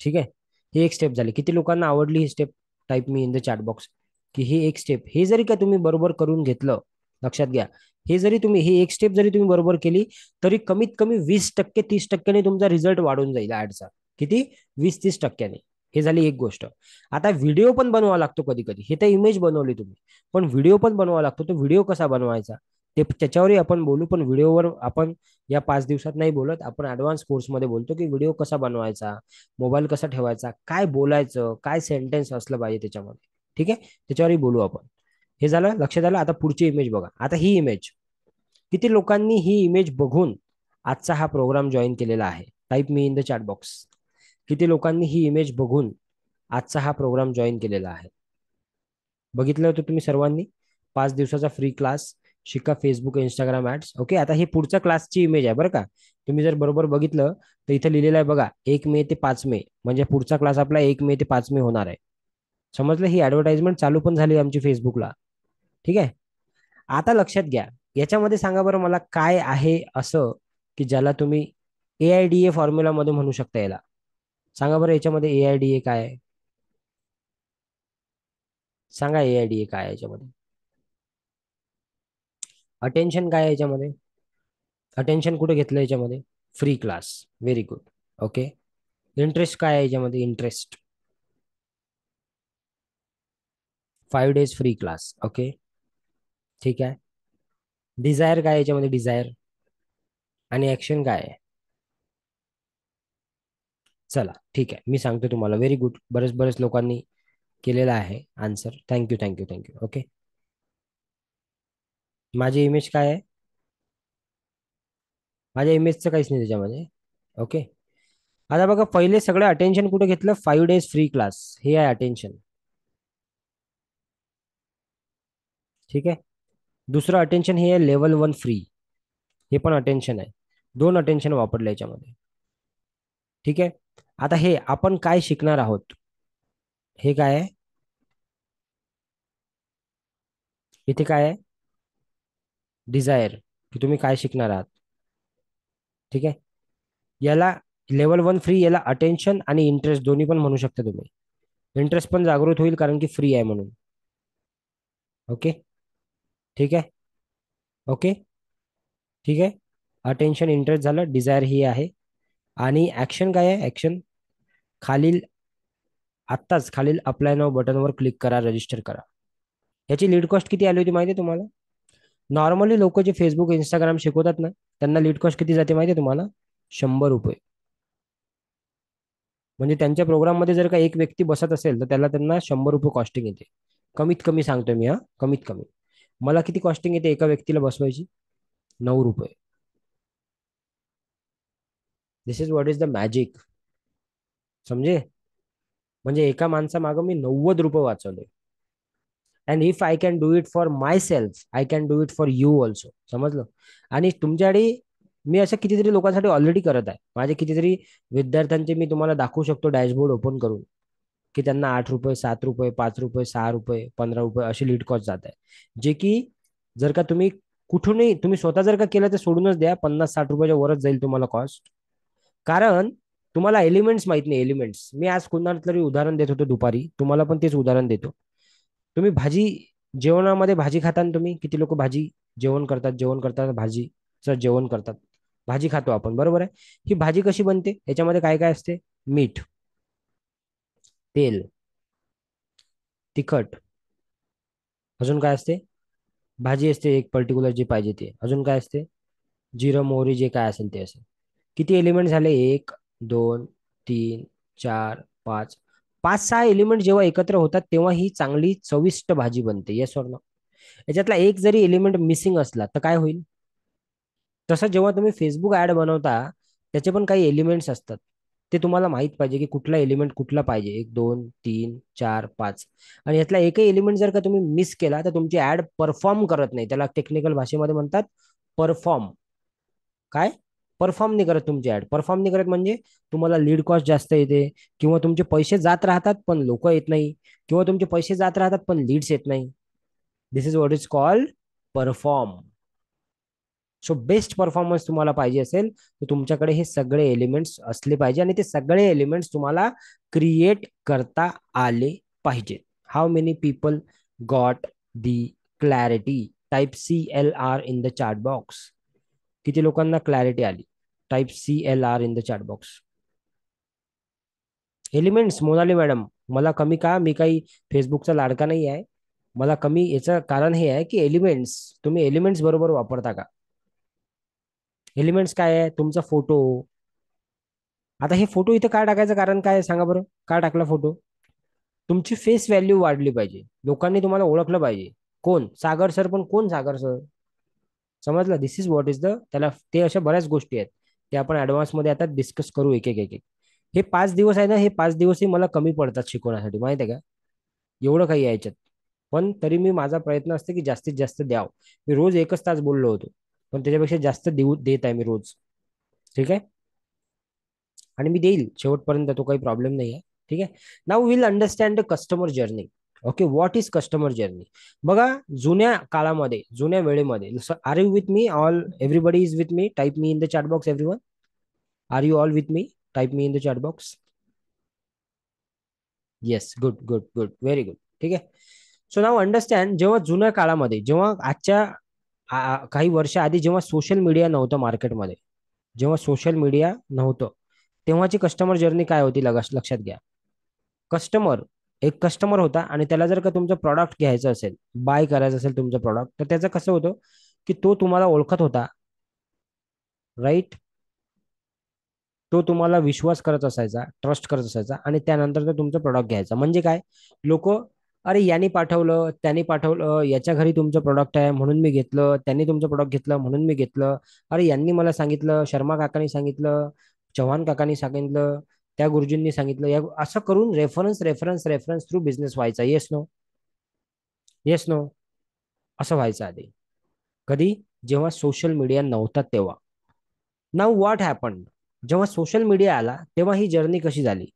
ठीक आहे ही एक स्टेप झाली किती लोकांना आवडली ही step type me in the chat box की ही एक स्टेप हे जरी का तुम्ही बरोबर करून घेतलं लक्षात घ्या हे जरी तुम्ही ही एक स्टेप जरी तुम्ही बरोबर केली तरी कमीत कमी वीस टक्के तीस टक्क्याने तुमचा रिझल्ट वाढून जाईल ऍडचा किती वीस तीस टक्क्याने हे झाली एक गोष्ट आता व्हिडिओ पण बनवा लागतो कधी कधी हे तर इमेज बनवली तुम्ही पण व्हिडिओ पण बनवावा लागतो तो व्हिडिओ कसा बनवायचा ते त्याच्यावरही आपण बोलू पण व्हिडिओवर आपण या पाच दिवसात नाही बोलत आपण ऍडव्हान्स कोर्समध्ये बोलतो की व्हिडिओ कसा बनवायचा मोबाईल कसा ठेवायचा काय बोलायचं काय सेंटेन्स असलं पाहिजे त्याच्यामध्ये ठीक आहे त्याच्यावरही बोलू आपण हे झालं लक्षात आलं आता पुढची इमेज बघा आता ही इमेज किती लोकांनी ही इमेज बघून आजचा हा प्रोग्राम जॉईन केलेला आहे type me in the chat box किती लोकांनी ही इमेज बघून आजचा हा प्रोग्राम जॉईन केलेला आहे बघितलं होतं तुम्ही सर्वांनी पाच दिवसाचा फ्री क्लास शिका फेसबुक इंस्टाग्राम ऍड्स ओके आता ही पुढच्या क्लासची इमेज आहे बरं का तुम्ही जर बरोबर बघितलं तर इथं लिहिलेलं आहे बघा एक मे ते पाच मे म्हणजे पुढचा क्लास आपला एक मे ते पाच मे होणार आहे समजलं ही ऍडव्हर्टाइजमेंट चालू पण झाली आमची फेसबुकला ठीक आहे आता लक्षात घ्या याच्यामध्ये सांगा बरं मला काय आहे असं की ज्याला तुम्ही ए आय डी ए फॉर्म्युलामध्ये म्हणू शकता याला सांगा बरं याच्यामध्ये ए आय डी ए काय आहे सांगा ए आय डी ए काय याच्यामध्ये अटेन्शन काय आहे याच्यामध्ये अटेन्शन कुठे घेतलं याच्यामध्ये free class very good okay interest काय आहे याच्यामध्ये interest five days free class okay ठीक आहे डिझायर काय याच्यामध्ये डिझायर आणि ऍक्शन काय आहे चला ठीक आहे मी सांगतो तुम्हाला व्हेरी गुड बरेच बरेच लोकांनी केलेला आहे answer thank you thank you thank you okay माझी इमेज काय आहे माझ्या इमेजचं काहीच नाही त्याच्यामध्ये ओके आता बघा पहिले सगळं अटेन्शन कुठे घेतलं फाईव्ह डेज फ्री क्लास हे आहे अटेन्शन ठीक आहे दुसरं अटेन्शन हे आहे लेवल वन फ्री हे पण अटेन्शन आहे दोन अटेन्शन वापरलं याच्यामध्ये ठीक आहे आता हे आपण काय शिकणार आहोत हे काय आहे इथे काय आहे डिझायर की तुम्ही काय शिकणार आहात ठीक आहे याला लेवल वन फ्री याला अटेन्शन आणि इंटरेस्ट दोन्ही पण म्हणू शकता तुम्ही इंटरेस्ट पण जागृत होईल कारण की फ्री आहे म्हणून ओके ठीक आहे ओके ठीक आहे अटेन्शन इंटरेस्ट झालं डिझायर ही आहे आणि ऍक्शन काय आहे ऍक्शन खालील आत्ताच खालील अप्लाय नाव बटनवर क्लिक करा रजिस्टर करा याची लीड कॉस्ट किती आली होती माहिती आहे तुम्हाला नॉर्मली लोक जे फेसबुक इंस्टाग्राम शिकवतात ना त्यांना लीड कॉस्ट किती जाते माहिती तुम्हाला शंभर रुपये म्हणजे त्यांच्या प्रोग्राममध्ये जर का एक व्यक्ती बसत असेल तर त्याला त्यांना शंभर रुपये कॉस्टिंग येते कमीत कमी सांगतो मी हा कमीत कमी मला किती कॉस्टिंग येते एका व्यक्तीला बसवायची नऊ रुपये this is what is the magic समजे म्हणजे एका माणसा माणसामागं मी नव्वद रुपये वाचवले and if I can do it for myself I can do it for you also समजलं आणि तुमच्याकडे मी असं कितीतरी लोकांसाठी ऑलरेडी करत आहे माझे कितीतरी विद्यार्थ्यांचे मी तुम्हाला दाखवू शकतो डॅशबोर्ड ओपन करून की त्यांना आठ रुपये सात रुपये पाच रुपये सहा रुपये पंधरा रुपये असे लीड कॉस्ट जात आहे जे की जर का तुम्ही कुठूनही तुम्ही स्वतः जर का केलं तर सोडूनच द्या पन्नास साठ रुपयाच्या वरच जाईल तुम्हाला कॉस्ट कारण तुम्हाला एलिमेंट्स माहित नाही एलिमेंट्स मी आज कुणाला तरी उदाहरण देत होतो दुपारी तुम्हाला पण तेच उदाहरण देतो तुम्ही भाजी जेवणामध्ये भाजी खाता तुम्ही किती लोक भाजी जेवण करतात जेवण करतात सर जेवण करतात भाजी खातो आपण बरोबर आहे ही भाजी कशी बनते याच्यामध्ये काय काय असते मीठ तेल तिखट अजून काय असते भाजी असते एक पर्टिक्युलर जी पाहिजे ते अजून काय असते जिरं मोहरी जे काय असेल ते असेल किती एलिमेंट झाले एक दोन तीन चार पाच पाच सहा एलिमेंट जेव्हा एकत्र होतात तेव्हा ही चांगली चविष्ट भाजी बनते येस वर्ण याच्यातला एक जरी एलिमेंट मिसिंग असला तर काय होईल तसं जेव्हा तुम्ही फेसबुक ऍड बनवता त्याचे पण काही एलिमेंट्स असतात ते तुम्हाला माहित पाहिजे की कुठला एलिमेंट कुठला पाहिजे एक दोन तीन चार पाच आणि यातला एकही एलिमेंट जर का तुम्ही मिस केला तर तुमची ऍड परफॉर्म करत नाही त्याला टेक्निकल भाषेमध्ये म्हणतात परफॉर्म काय परफॉर्म नाही करत तुमची ॲड परफॉर्म नाही करत म्हणजे तुम्हाला लीड कॉस्ट जास्त येते किंवा तुमचे पैसे जात राहतात पण लोक येत नाही किंवा तुमचे पैसे जात राहतात पण लीड्स येत नाही this is what is called perform so best performance तुम्हाला पाहिजे असेल तर तुमच्याकडे हे सगळे एलिमेंट्स असले पाहिजे आणि ते सगळे एलिमेंट्स तुम्हाला क्रिएट करता आले पाहिजेत how many people got the clarity type C L R in the chart box किती लोकांना क्लॅरिटी आली type CLR in the chat box. Elements Monali madam मला कमी का मी काही फेसबुकचा लाडका नाही आहे मला कमी याचं कारण हे आहे की एलिमेंट्स तुम्ही एलिमेंट्स बरोबर वापरता का एलिमेंट्स काय आहे तुमचा फोटो आता हे फोटो इथं काय टाकायचं कारण काय सांगा बरं का टाकला फोटो तुमची फेस व्हॅल्यू वाढली पाहिजे लोकांनी तुम्हाला ओळखलं पाहिजे कोण सागर सर पण कोण सागर सर समजलं this is what is the त्याला ते अशा बऱ्याच गोष्टी आहेत ते आपण ऍडव्हान्समध्ये आता डिस्कस करू एक एक एक हे पाच दिवस आहे ना हे पाच दिवसही मला कमी पडतात शिकवण्यासाठी माहिती आहे का एवढं काही यायच्यात पण तरी मी माझा प्रयत्न असते की जास्तीत जास्त द्याव मी रोज एकच तास बोललो होतो पण त्याच्यापेक्षा जास्त देऊ देत आहे मी रोज ठीक आहे आणि मी देईल शेवटपर्यंत तो काही प्रॉब्लेम नाही आहे ठीक आहे now will understand the customer journey okay what is customer journey बघा जुन्या काळामध्ये जुन्या वेळेमध्ये are you with me all everybody is with me type me in the chat box every one are you all with me type me in the chat box yes good good good very good ठीक आहे so नाव understand जेव्हा जुन्या काळामध्ये जेव्हा आजच्या काही वर्ष आधी जेव्हा सोशल मीडिया नव्हतं मार्केटमध्ये जेव्हा सोशल मीडिया नव्हतं तेव्हाची कस्टमर जर्नी काय होती लक्षात घ्या कस्टमर एक कस्टमर होता आणि त्याला जर का तुमचं प्रॉडक्ट घ्यायचं असेल बाय करायचं असेल तुमचं प्रॉडक्ट तर त्याचं कसं होतं की तो तुम्हाला ओळखत होता राईट तो तुम्हाला विश्वास करत असायचा ट्रस्ट करत असायचा आणि त्यानंतर तो तुमचं प्रॉडक्ट घ्यायचा म्हणजे काय लोक अरे यांनी पाठवलं त्यांनी पाठवलं याच्या घरी तुमचं प्रॉडक्ट आहे म्हणून मी घेतलं त्यांनी तुमचं प्रॉडक्ट घेतलं म्हणून मी घेतलं अरे यांनी मला सांगितलं शर्मा काकांनी सांगितलं चव्हाण काकांनी सांगितलं त्या गुरुजींनी सांगितलं या असं करून reference reference reference through business व्हायचा येस नो येस नो असं व्हायचं आधी कधी जेव्हा सोशल मीडिया नव्हता तेव्हा नाव व्हॉट हॅपन जेव्हा सोशल मीडिया आला तेव्हा ही जर्नी कशी झाली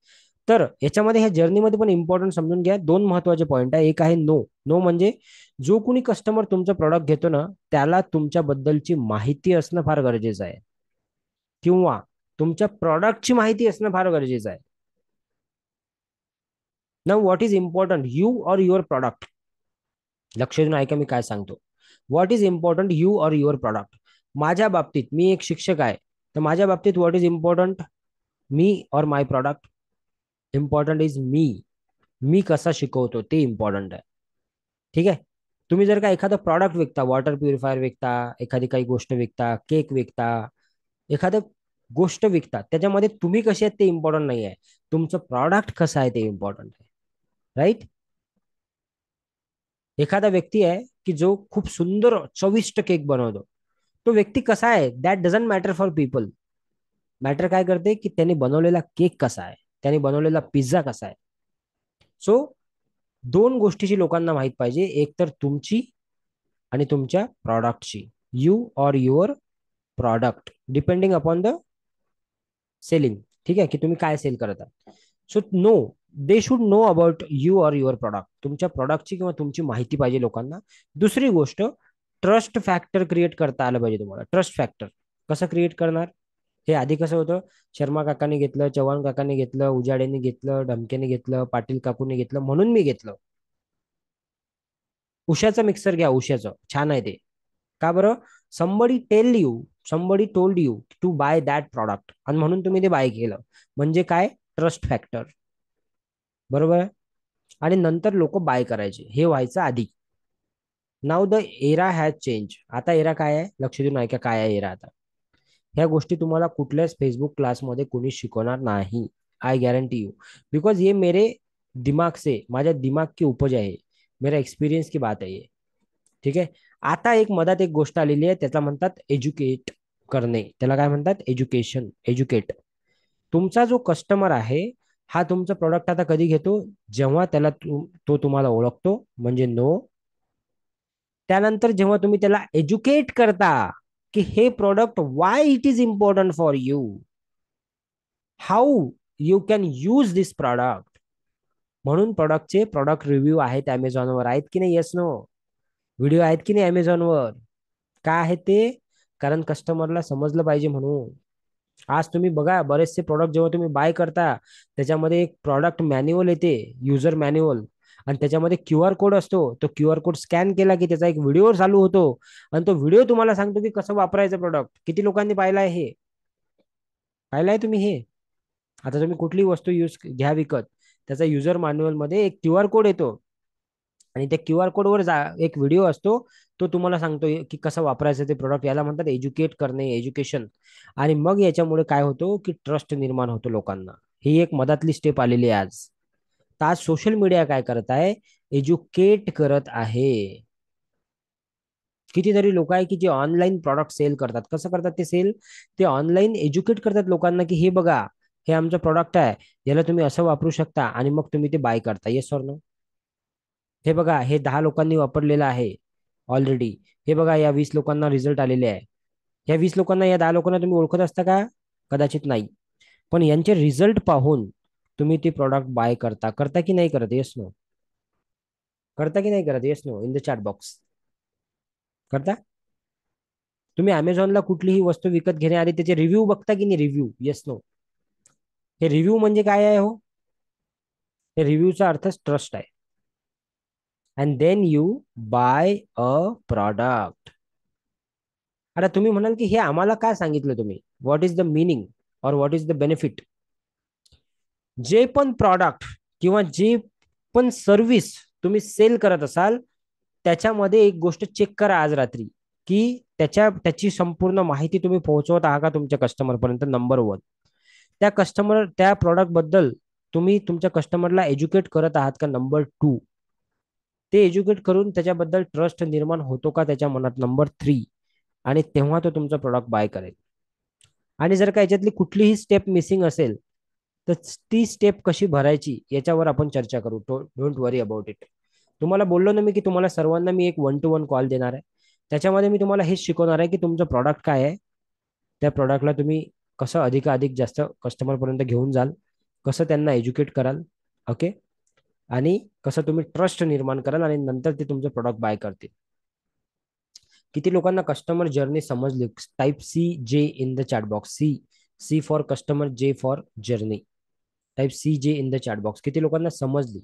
तर याच्यामध्ये ह्या जर्नीमध्ये पण इम्पॉर्टंट समजून घ्या दोन महत्वाचे पॉईंट आहे एक आहे नो नो म्हणजे जो कोणी कस्टमर तुमचं प्रॉडक्ट घेतो ना त्याला तुमच्याबद्दलची माहिती असणं फार गरजेचं आहे किंवा तुमच्या प्रॉडक्टची माहिती असणं फार गरजेचं आहे ना what is important you or your product लक्ष देऊन ऐका मी काय सांगतो what is important you or your product माझ्या बाबतीत मी एक शिक्षक आहे तर माझ्या बाबतीत what is important me or my product important is me मी कसा शिकवतो ते इम्पॉर्टंट आहे ठीक आहे तुम्ही जर का एखादं प्रॉडक्ट विकता वॉटर प्युरिफायर विकता एखादी काही गोष्ट विकता केक विकता एखादं गोष्ट विकतात त्याच्यामध्ये तुम्ही कसे आहेत ते इम्पॉर्टंट नाही आहे तुमचं प्रॉडक्ट कसं आहे ते इम्पॉर्टंट आहे राईट एखादा व्यक्ती आहे की जो खूप सुंदर चविष्ट केक बनवतो तो व्यक्ती कसा आहे that doesn't matter for people matter काय करते की त्याने बनवलेला केक कसा आहे त्याने बनवलेला पिझ्झा कसा आहे सो so, दोन गोष्टीची लोकांना माहीत पाहिजे एक तर तुमची आणि तुमच्या प्रॉडक्टची you or your product depending upon the selling ठीक आहे की तुम्ही काय सेल करत आहात so no they should know about you or your product तुमच्या प्रॉडक्टची किंवा तुमची माहिती पाहिजे लोकांना दुसरी गोष्ट ट्रस्ट फॅक्टर क्रिएट करता आलं पाहिजे तुम्हाला ट्रस्ट फॅक्टर कसं क्रिएट करणार हे आधी कसं होतं शर्मा काकाने घेतलं चव्हाण काकाने घेतलं उजाडेने घेतलं ढमकेने घेतलं पाटील काकूने घेतलं म्हणून मी घेतलं उशाचं मिक्सर घ्या उशाचं छान आहे ते का बरं somebody tell you somebody told you to buy that product आणि म्हणून तुम्ही ते बाय केलं म्हणजे काय ट्रस्ट फॅक्टर बरोबर आहे आणि नंतर लोक बाय करायचे हे व्हायचं आधी now the era has change आता एरा काय आहे लक्ष देऊन ऐका काय आहे एरा आता ह्या गोष्टी तुम्हाला कुठल्याच फेसबुक क्लासमध्ये कोणी शिकवणार नाही आय गॅरंटी यू बिकॉज हे मेरे दिमाग से माझ्या दिमाग की उपज आहे मेरा एक्सपिरियन्स की बात आहे ठीक आहे आता एक मधात एक गोष्ट आलेली आहे त्याला म्हणतात एज्युकेट करणे त्याला काय म्हणतात एज्युकेशन एज्युकेट तुमचा जो कस्टमर आहे हा तुमचा प्रोडक्ट आता कधी घेतो जेव्हा त्याला तो तुम्हाला ओळखतो म्हणजे नो त्यानंतर जेव्हा तुम्ही त्याला एज्युकेट करता की हे product why it is important for you how you can use this product म्हणून प्रॉडक्टचे प्रॉडक्ट रिव्ह्यू आहेत अमेझॉनवर आहेत की नाही येस नो व्हिडिओ आहेत की नाही वर काय आहे ते कारण कस्टमरला समजलं पाहिजे म्हणून आज तुम्ही बघा बरेचसे प्रॉडक्ट जेव्हा तुम्ही बाय करता त्याच्यामध्ये एक प्रॉडक्ट मॅन्युअल येते युजर मॅन्युअल आणि त्याच्यामध्ये क्यू आर कोड असतो तो क्यू आर कोड स्कॅन केला की त्याचा एक व्हिडिओ चालू होतो आणि तो व्हिडिओ तुम्हाला सांगतो की कसं वापरायचं प्रॉडक्ट किती लोकांनी पाहिला आहे हे पाहिलं आहे तुम्ही हे आता तुम्ही कुठली वस्तू यूज घ्या विकत त्याचा युजर मॅन्युअल मध्ये एक क्यू आर कोड येतो आणि त्या क्यू आर कोडवर जा एक व्हिडिओ असतो तो तुम्हाला सांगतो की कसं वापरायचं ते प्रॉडक्ट याला म्हणतात एज्युकेट करणे एज्युकेशन आणि मग याच्यामुळे काय होतो की ट्रस्ट निर्माण होतो लोकांना ही एक मदातली स्टेप आलेली आहे आज तर आज सोशल मीडिया काय करत आहे एज्युकेट करत आहे कितीतरी लोक आहे की जे ऑनलाईन प्रॉडक्ट सेल करतात कसं करतात ते सेल ते ऑनलाईन एज्युकेट करतात लोकांना की हे बघा हे आमचं प्रॉडक्ट आहे याला तुम्ही असं वापरू शकता आणि मग तुम्ही ते बाय करता येस और नो हे बघा हे दहा लोकांनी वापरलेलं आहे ऑलरेडी हे बघा या वीस लोकांना रिझल्ट आलेले आहे या वीस लोकांना या दहा लोकांना तुम्ही ओळखत असता का कदाचित नाही पण यांचे रिझल्ट पाहून तुम्ही ते प्रॉडक्ट बाय करता करता की नाही करत येस नो करता की नाही करत yes no in the chat box करता तुम्ही अमेझॉनला कुठलीही वस्तू विकत घेण्याआधी त्याचे रिव्ह्यू बघता की नाही रिव्ह्यू येस नो हे रिव्ह्यू म्हणजे काय आहे हो हे रिव्ह्यूचा अर्थच ट्रस्ट आहे and then you buy a product आता तुम्ही म्हणाल की हे आम्हाला काय सांगितलं तुम्ही व्हॉट इज द मिनिंग और व्हॉट इज द बेनिफिट जे पण प्रॉडक्ट किंवा जे पण सर्व्हिस तुम्ही सेल करत असाल त्याच्यामध्ये एक गोष्ट चेक करा आज रात्री की त्याच्या त्याची संपूर्ण माहिती तुम्ही पोहोचवत आहात का तुमच्या कस्टमरपर्यंत नंबर वन त्या कस्टमर त्या प्रॉडक्ट बद्दल तुम्ही तुमच्या कस्टमरला एज्युकेट करत आहात का नंबर टू ते एज्युकेट करून त्याच्याबद्दल ट्रस्ट निर्माण होतो का त्याच्या मनात नंबर थ्री आणि तेव्हा तो तुमचा प्रॉडक्ट बाय करेल आणि जर का याच्यातली कुठलीही स्टेप मिसिंग असेल तर ती स्टेप कशी भरायची याच्यावर आपण चर्चा करू डोंट वरी अबाउट इट तुम्हाला बोललो ना मी की तुम्हाला सर्वांना मी एक वन टू वन कॉल देणार आहे त्याच्यामध्ये मी तुम्हाला हेच शिकवणार आहे की तुमचं प्रॉडक्ट काय आहे त्या प्रॉडक्टला तुम्ही कसं अधिकाधिक जास्त कस्टमरपर्यंत घेऊन जाल कसं त्यांना एज्युकेट कराल ओके आणि कसं तुम्ही ट्रस्ट निर्माण कराल आणि नंतर ते तुमचं प्रोडक्ट बाय करतील किती लोकांना कस्टमर जर्नी समजली type C J in the chat box C C for customer J for journey type C J in the chat box किती लोकांना समजली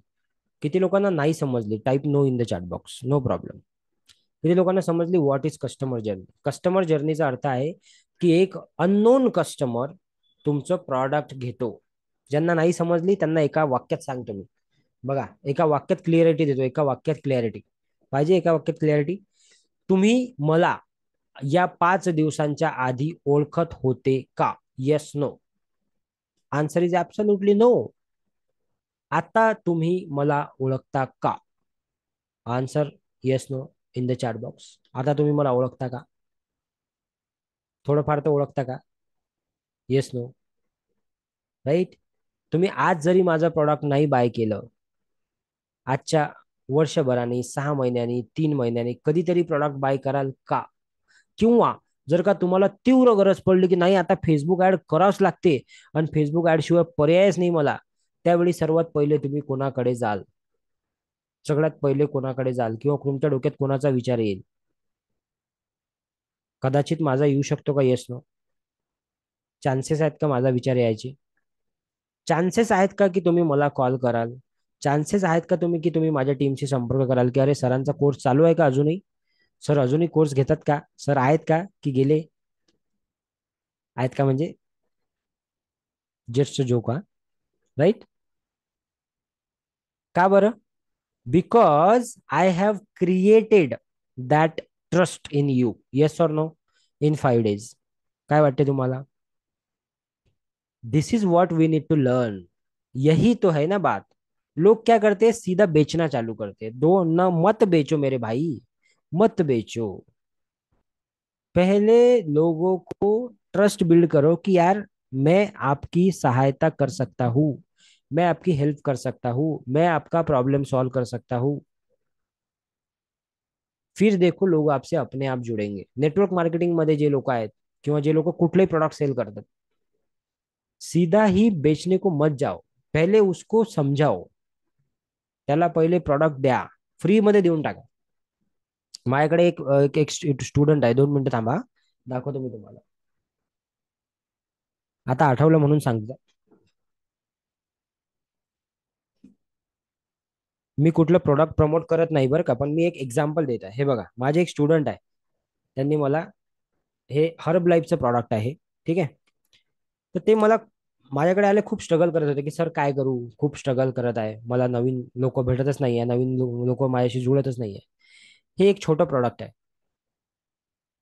किती लोकांना नाही समजली type no in the chat box no problem किती लोकांना समजली what is customer journey customer जर्नीचा अर्थ आहे की एक अननोन कस्टमर तुमचं प्रॉडक्ट घेतो ज्यांना नाही समजली त्यांना एका वाक्यात सांगतो मी बघा एका वाक्यात क्लिअरिटी देतो एका वाक्यात क्लॅरिटी पाहिजे एका वाक्यात क्लिअरिटी तुम्ही मला या पाच दिवसांच्या आधी ओळखत होते का yes no answer is absolutely no आता तुम्ही मला ओळखता का answer yes no in the chat box आता तुम्ही मला ओळखता का थोडंफार तर ओळखता का येस नो राईट तुम्ही आज जरी माझं प्रॉडक्ट नाही बाय केलं आजच्या वर्षभराने सहा महिन्यांनी तीन महिन्याने कधीतरी प्रॉडक्ट बाय कराल का किंवा जर का तुम्हाला तीव्र गरज पडली की नाही आता फेसबुक ऍड करावंच लागते आणि फेसबुक ऍड शिवाय पर्यायच नाही मला त्यावेळी सर्वात पहिले तुम्ही कोणाकडे जाल सगळ्यात पहिले कोणाकडे जाल किंवा तुमच्या डोक्यात कोणाचा विचार येईल कदाचित माझा येऊ शकतो का येस नो चान्सेस आहेत का माझा विचार यायचे चान्सेस आहेत का की तुम्ही मला कॉल कराल चान्सेस आहेत का तुम्ही की तुम्ही माझ्या टीमशी संपर्क कराल की अरे सरांचा कोर्स चालू आहे का अजूनही सर अजूनही कोर्स घेतात का सर आहेत का की गेले आहेत का म्हणजे जस्ट जो का राईट का बर because I have created that trust in you yes or no in five days काय वाटते तुम्हाला this is what we need to learn यही तो है ना बात लोग क्या करते हैं सीधा बेचना चालू करते हैं दो ना मत बेचो मेरे भाई मत बेचो पहले लोगों को ट्रस्ट बिल्ड करो कि यार मैं आपकी सहायता कर सकता हूं मैं आपकी हेल्प कर सकता हूं मैं आपका प्रॉब्लम सॉल्व कर सकता हूं फिर देखो लोग आपसे अपने आप जुड़ेंगे नेटवर्क मार्केटिंग मध्य जे लोग आए कि जे लोग कुठलेही प्रोडक्ट सेल करते सीधा ही बेचने को मत जाओ पहले उसको समझाओ त्याला पहिले प्रॉडक्ट द्या फ्रीमध्ये देऊन टाका माझ्याकडे एक एक, स्टुडंट आहे दोन मिनिटं थांबा दाखवतो मी तुम्हाला आता आठवलं म्हणून सांगतो मी कुठलं प्रोडक्ट प्रमोट करत नाही बरं का पण मी एक एक्झाम्पल देत आहे हे बघा माझे एक स्टुडंट आहे त्यांनी मला हे हर्ब लाईफचं प्रॉडक्ट आहे ठीक आहे तर ते मला माझ्याकडे आले खूप स्ट्रगल करत होते की सर काय करू खूप स्ट्रगल करत आहे मला नवीन लोक भेटतच नाहीये नवीन लोक माझ्याशी जुळतच नाहीये हे एक छोटं प्रॉडक्ट आहे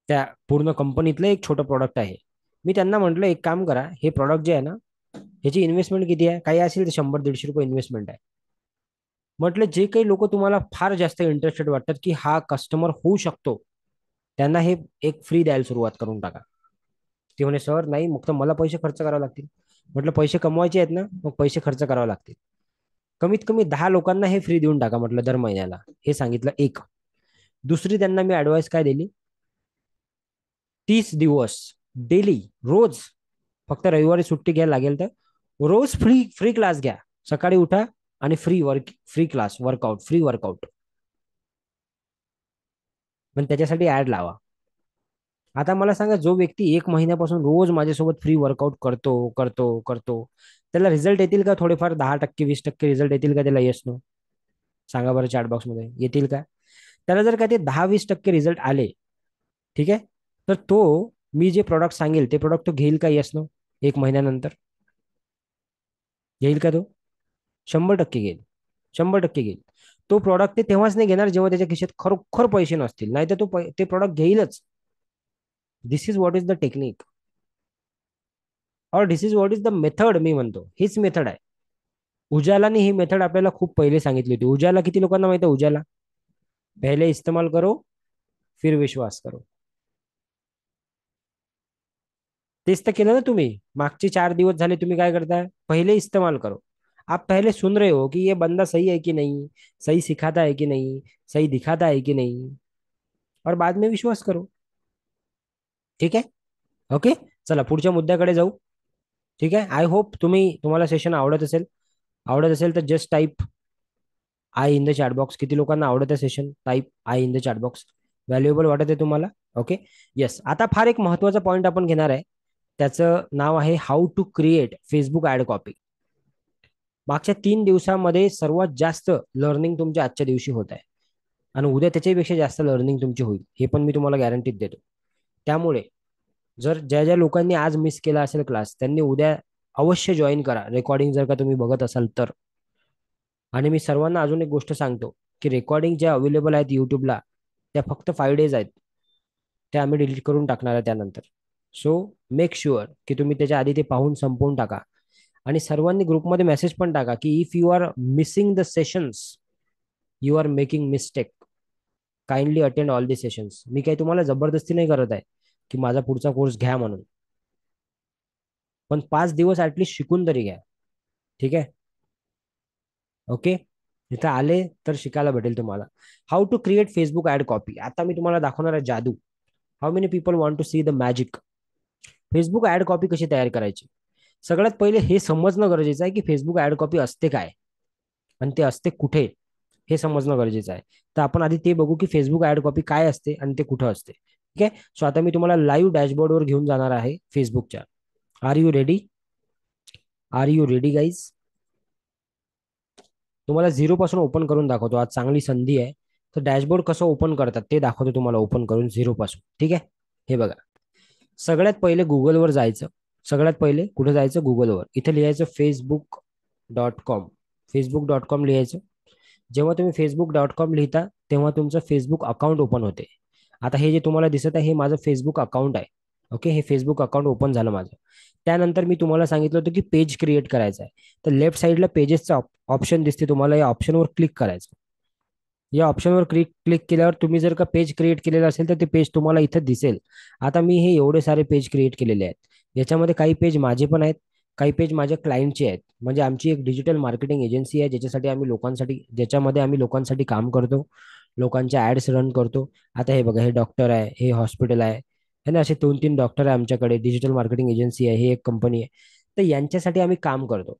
त्या पूर्ण कंपनीतलं एक छोटं प्रॉडक्ट आहे मी त्यांना म्हटलं एक काम करा हे प्रॉडक्ट जे आहे ना ह्याची इन्व्हेस्टमेंट किती आहे काही असेल तर शंभर दीडशे रुपये इन्व्हेस्टमेंट आहे म्हटलं जे काही लोक तुम्हाला फार जास्त इंटरेस्टेड वाटतात की हा कस्टमर होऊ शकतो त्यांना हे एक फ्री द्यायला सुरुवात करून टाका ते म्हणे सर नाही मग तर मला पैसे खर्च करावे लागतील म्हटलं पैसे कमवायचे आहेत ना मग पैसे खर्च करावे लागतील कमीत कमी दहा लोकांना हे फ्री देऊन टाका म्हटलं दर महिन्याला हे सांगितलं एक दुसरी त्यांना मी ऍडवाइस काय दिली तीस दिवस डेली रोज फक्त रविवारी सुट्टी घ्यायला लागेल तर रोज फ्री फ्री क्लास घ्या सकाळी उठा आणि free work free class workout free workout पण त्याच्यासाठी ऍड लावा आता मला सांगा जो व्यक्ती एक महिन्यापासून रोज माझ्यासोबत फ्री वर्कआउट करतो करतो करतो त्याला रिझल्ट येतील का थोडेफार दहा टक्के वीस टक्के रिझल्ट येतील का त्याला येस नो सांगा बरं चॅटबॉक्समध्ये येतील का त्याला जर काही ते दहा वीस टक्के रिझल्ट आले ठीक आहे तर तो मी जे प्रॉडक्ट सांगेल ते प्रॉडक्ट तो घेईल का येस नो एक महिन्यानंतर घेईल का तो शंभर टक्के घेईल शंभर टक्के घेईल तो प्रॉडक्ट ते तेव्हाच नाही घेणार जेव्हा त्याच्या खिशात खरोखर पैसे नसतील नाही तर तो ते प्रॉडक्ट घेईलच this is what is the technique और this is what is the method मी तो हिच मेथड आहे उजालाने ही मेथड अपने खूब पहले संगित होती उजाला कि लोकांना है उजाला पहले इस्तेमाल करो फिर विश्वास करो तेच तो केलं ना तुम्ही मागचे चार दिवस तुम्हें क्या करता है पहले इस्तेमाल करो आप पहले सुन रहे हो कि ये बंदा सही है कि नहीं सही सिखाता है कि नहीं सही दिखाता है कि नहीं और बाद में विश्वास करो ठीक आहे ओके चला पुढच्या मुद्द्याकडे जाऊ ठीक आहे आय होप तुम्ही तुम्हाला सेशन आवडत असेल आवडत असेल तर just type I in the chat box किती लोकांना आवडत आहे session type I in the chat box valuable वाटत आहे तुम्हाला ओके यस आता फार एक महत्वाचा पॉईंट आपण घेणार आहे त्याचं नाव आहे how to create Facebook ad copy मागच्या तीन दिवसामध्ये सर्वात जास्त लर्निंग तुमच्या आजच्या दिवशी होत आहे आणि उद्या त्याच्यापेक्षा जास्त लर्निंग तुमची होईल हे पण मी तुम्हाला गॅरंटीत देतो त्यामुळे जर ज्या ज्या लोकांनी आज मिस केला असेल क्लास त्यांनी उद्या अवश्य जॉईन करा रेकॉर्डिंग जर का तुम्ही बघत असाल तर आणि मी सर्वांना अजून एक गोष्ट सांगतो की रेकॉर्डिंग ज्या अवेलेबल आहेत युट्यूबला त्या फक्त फाय डेज आहेत त्या आम्ही डिलीट करून टाकणार आहे त्यानंतर सो मेक शुअर की तुम्ही त्याच्या आधी ते पाहून संपवून टाका आणि सर्वांनी ग्रुपमध्ये मेसेज पण टाका की if you are missing the sessions you are making mistake kindly attend all the sessions मी काही तुम्हाला जबरदस्ती नाही करत आहे की माझा पुढचा कोर्स घ्या म्हणून पण पाच दिवस ऍटलीस्ट शिकून तरी घ्या ठीक आहे ओके इथं आले तर शिकायला भेटेल तुम्हाला how to create Facebook ad copy आता मी तुम्हाला दाखवणार आहे जादू how many people want to see the magic Facebook ad copy कशी तयार करायची सगळ्यात पहिले हे समजणं गरजेचं आहे की फेसबुक ऍड कॉपी असते काय आणि ते असते कुठे हे समजणं गरजेचं आहे तर आपण आधी ते बघू की फेसबुक ऍड कॉपी काय असते आणि ते कुठं असते ठीक आहे सो आता मी तुम्हाला लाईव्ह डॅशबोर्डवर घेऊन जाणार आहे फेसबुकच्या are you ready are you ready guys तुम्हाला झिरोपासून पासून ओपन करून दाखवतो आज चांगली संधी आहे तर डॅशबोर्ड कसं ओपन करतात ते दाखवतो तुम्हाला ओपन करून झिरो पासून ठीक आहे हे बघा सगळ्यात पहिले गुगलवर जायचं सगळ्यात पहिले कुठं जायचं गुगलवर इथे लिहायचं Facebook dot com Facebook dot com लिहायचं जेव्हा तुम्ही फेसबुक डॉट कॉम लिहिता तेव्हा तुमचं फेसबुक अकाउंट ओपन होते आता हे जे तुम्हाला दिसत आहे हे माझं फेसबुक अकाउंट आहे ओके हे फेसबुक अकाउंट ओपन झालं माझं त्यानंतर मी तुम्हाला सांगितलं होतं की पेज क्रिएट करायचं आहे तर लेफ्ट साईडला पेजेसचा ऑप्शन दिसते तुम्हाला या ऑप्शनवर क्लिक करायचं या ऑप्शनवर क्लिक क्लिक केल्यावर तुम्ही जर का पेज क्रिएट केलेलं असेल तर ते पेज तुम्हाला इथं दिसेल आता मी हे एवढे सारे पेज क्रिएट केलेले आहेत याच्यामध्ये काही पेज माझे पण आहेत काही पेज माझ्या क्लायंटचे आहेत म्हणजे आमची एक डिजिटल मार्केटिंग एजन्सी आहे ज्याच्यासाठी आम्ही लोकांसाठी ज्याच्यामध्ये आम्ही लोकांसाठी काम करतो लोकांच्या ॲड्स रन करतो आता हे बघा हे डॉक्टर आहे हे हॉस्पिटल आहे हे ना असे दोन तीन डॉक्टर आहे आमच्याकडे डिजिटल मार्केटिंग एजन्सी आहे ही एक कंपनी आहे तर यांच्यासाठी आम्ही काम करतो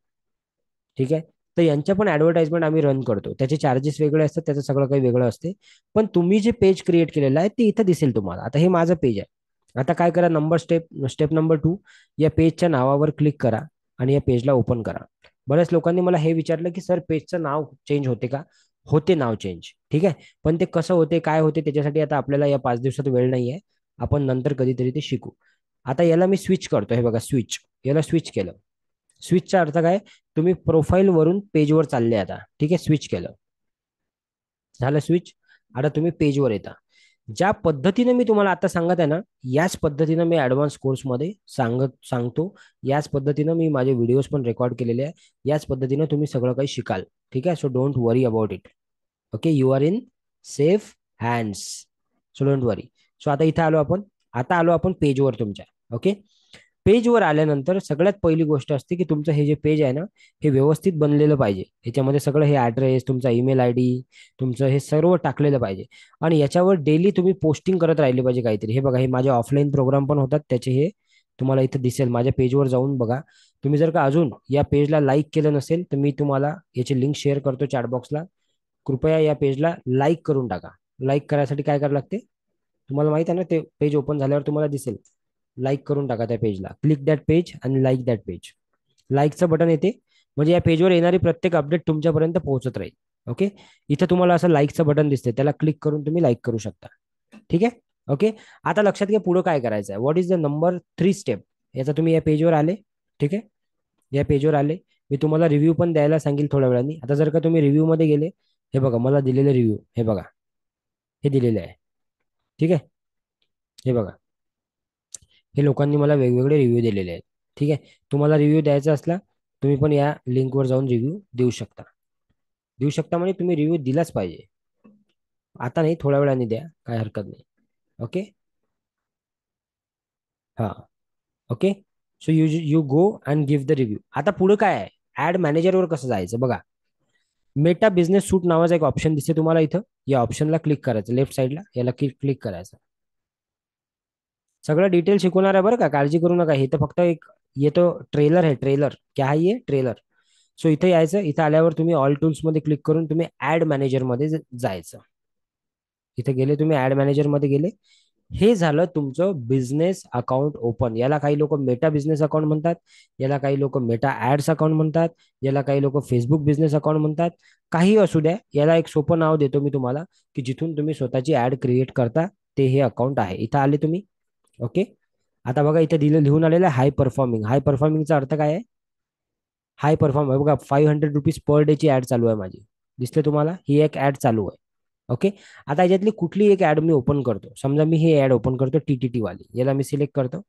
ठीक आहे तर यांच्या पण ऍडव्हर्टाइजमेंट आम्ही रन करतो त्याचे चार्जेस वेगळे असतात त्याचं सगळं काही वेगळं असते पण तुम्ही जे पेज क्रिएट केलेलं आहे ते इथं दिसेल तुम्हाला आता हे माझं पेज आहे आता काय करा number step step number two या पेजच्या नावावर क्लिक करा आणि या पेजला ओपन करा बऱ्याच लोकांनी मला हे विचारलं की सर पेजचं नाव चेंज होते का होते नाव चेंज ठीक आहे पण ते कसं होते काय होते त्याच्यासाठी आता आपल्याला या पाच दिवसात वेळ नाहीये आपण नंतर कधीतरी ते शिकू आता याला मी स्विच करतो हे बघा स्विच याला स्विच केलं स्विचचा अर्थ काय तुम्ही प्रोफाईल वरून पेजवर चालले आता ठीक आहे स्विच केलं झालं स्विच आता तुम्ही पेजवर येता ज्या पद्धतीने मी तुम्हाला आता सांगत आहे ना याच पद्धतीनं मी ऍडव्हान्स कोर्समध्ये सांगत सांगतो याच पद्धतीनं मी माझे व्हिडिओज पण रेकॉर्ड केलेले आहे याच पद्धतीनं तुम्ही सगळं काही शिकाल ठीक आहे so don't worry about it okay you are in safe hands so don't worry so आता इथं आलो आपण आता आलो आपण पेजवर तुमच्या ओके पेजवर आल्यानंतर सगळ्यात पहिली गोष्ट असते की तुमचं हे जे पेज आहे ना हे व्यवस्थित बनलेलं पाहिजे याच्यामध्ये सगळं हे ॲड्रेस तुमचा ईमेल आय डी तुमचं हे सर्व टाकलेलं पाहिजे आणि याच्यावर डेली तुम्ही पोस्टिंग करत राहिले पाहिजे काहीतरी हे बघा हे माझे ऑफलाईन प्रोग्राम पण होतात त्याचे हे तुम्हाला इथं दिसेल माझ्या पेजवर जाऊन बघा तुम्ही जर का अजून या पेजला लाईक केलं नसेल तर मी तुम्हाला याची लिंक शेअर करतो चॅटबॉक्सला कृपया या पेजला लाईक करून टाका लाईक करायसाठी काय करावं लागते तुम्हाला माहित आहे ना ते पेज ओपन झाल्यावर तुम्हाला दिसेल लाईक करून टाका त्या पेजला क्लिक दॅट पेज आणि लाईक दॅट पेज लाईकचं बटन येते म्हणजे या पेजवर येणारी प्रत्येक अपडेट तुमच्यापर्यंत पोहोचत राहील ओके इथं तुम्हाला असं लाईकचं बटन दिसते त्याला क्लिक करून तुम्ही लाईक करू शकता ठीक आहे ओके आता लक्षात घ्या पुढं काय करायचं आहे what is the number three step याचा तुम्ही या पेजवर आले ठीक आहे या पेजवर आले मी तुम्हाला रिव्ह्यू पण द्यायला सांगेल थोड्या वेळाने आता जर का तुम्ही रिव्ह्यूमध्ये गेले हे बघा मला दिलेले रिव्ह्यू हे बघा हे दिलेले आहे ठीक आहे हे बघा हे लोकांनी मला वेगवेगळे रिव्ह्यू दिलेले आहेत ठीक आहे तुम्हाला रिव्ह्यू द्यायचा असला तुम्ही पण या लिंकवर जाऊन रिव्ह्यू देऊ शकता देऊ शकता म्हणजे तुम्ही रिव्ह्यू दिलाच पाहिजे आता नाही थोड्या वेळाने द्या काय हरकत नाही ओके हां okay so you you go and give the review आता पुढे काय आहे ॲड मॅनेजरवर कसं जायचं बघा मेटा बिझनेस सूट नावाचा एक ऑप्शन दिसते तुम्हाला इथं या ऑप्शनला क्लिक करायचं लेफ्ट साईडला याला क्लिक करायचं सगळं डिटेल शिकवणार आहे बरं का काळजी करू नका हे तर फक्त एक येतो ट्रेलर आहे ट्रेलर क्या आहे ट्रेलर सो इथे यायचं इथे आल्यावर तुम्ही ऑल टूल्स मध्ये क्लिक करून तुम्ही ऍड मॅनेजर मध्ये जायचं इथे गेले तुम्ही ऍड मॅनेजर मध्ये गेले हे झालं तुमचं बिझनेस अकाउंट ओपन याला काही लोक मेटा बिझनेस अकाउंट म्हणतात याला काही लोक मेटा ऍड्स अकाउंट म्हणतात याला काही लोक फेसबुक बिझनेस अकाउंट म्हणतात काही असू द्या याला एक सोपं नाव देतो मी तुम्हाला की जिथून तुम्ही स्वतःची ऍड क्रिएट करता ते हे अकाउंट आहे इथं आले तुम्ही ओके आता बघा इथे दिलं लिहून आलेलं आहे हाय परफॉर्मिंग हाय परफॉर्मिंगचा अर्थ काय आहे हाय परफॉर्म बघा five hundred rupees per day ची ऍड चालू आहे माझी दिसते तुम्हाला ही एक ऍड चालू आहे ओके आता याच्यातली कुठली एक ऍड मी ओपन करतो समजा मी हे ऍड ओपन करतो टीटीटी वाली याला मी सिलेक्ट करतो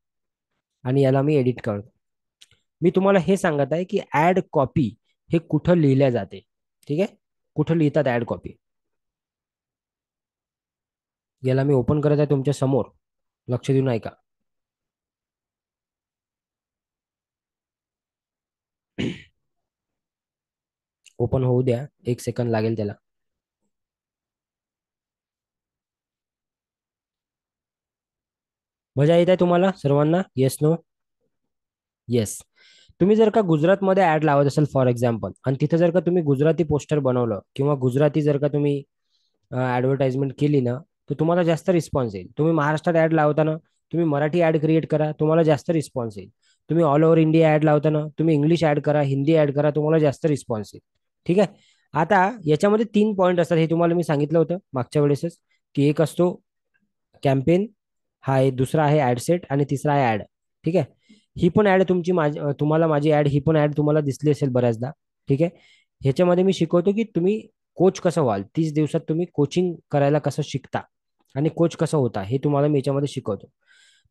आणि याला मी एडिट करतो मी तुम्हाला हे सांगत आहे की ऍड कॉपी हे कुठं लिहिल्या जाते ठीक आहे कुठं लिहितात ऍड कॉपी याला मी ओपन करत आहे तुमच्या समोर लक्ष देऊन ऐका ओपन होऊ द्या एक सेकंड लागेल त्याला मजा येत आहे तुम्हाला सर्वांना येस नो येस तुम्ही जर का गुजरातमध्ये ऍड लावत असाल फॉर एक्झाम्पल आणि तिथे जर का तुम्ही गुजराती पोस्टर बनवलं किंवा गुजराती जर का तुम्ही ऍडव्हर्टाइजमेंट केली ना तर तुम्हाला जास्त रिस्पॉन्स येईल तुम्ही महाराष्ट्रात ऍड लावताना तुम्ही मराठी ऍड क्रिएट करा तुम्हाला जास्त रिस्पॉन्स येईल तुम्ही ऑल ओव्हर इंडिया ऍड लावताना तुम्ही इंग्लिश ऍड करा हिंदी ऍड करा तुम्हाला जास्त रिस्पॉन्स येईल ठीक आहे आता याच्यामध्ये तीन पॉईंट असतात हे तुम्हाला मी सांगितलं होतं मागच्या वेळेसच की एक असतो कॅम्पेन हा आहे दुसरा आहे ॲडसेट आणि तिसरा आहे ऍड ठीक आहे ही पण ऍड तुमची माझी तुम्हाला माझी ऍड ही पण ऍड तुम्हाला दिसली असेल बऱ्याचदा ठीक आहे ह्याच्यामध्ये मी शिकवतो की तुम्ही कोच कसं व्हाल तीस दिवसात तुम्ही कोचिंग करायला कसं शिकता आणि कोच कसा होता हे तुम्हाला मी याच्यामध्ये शिकवतो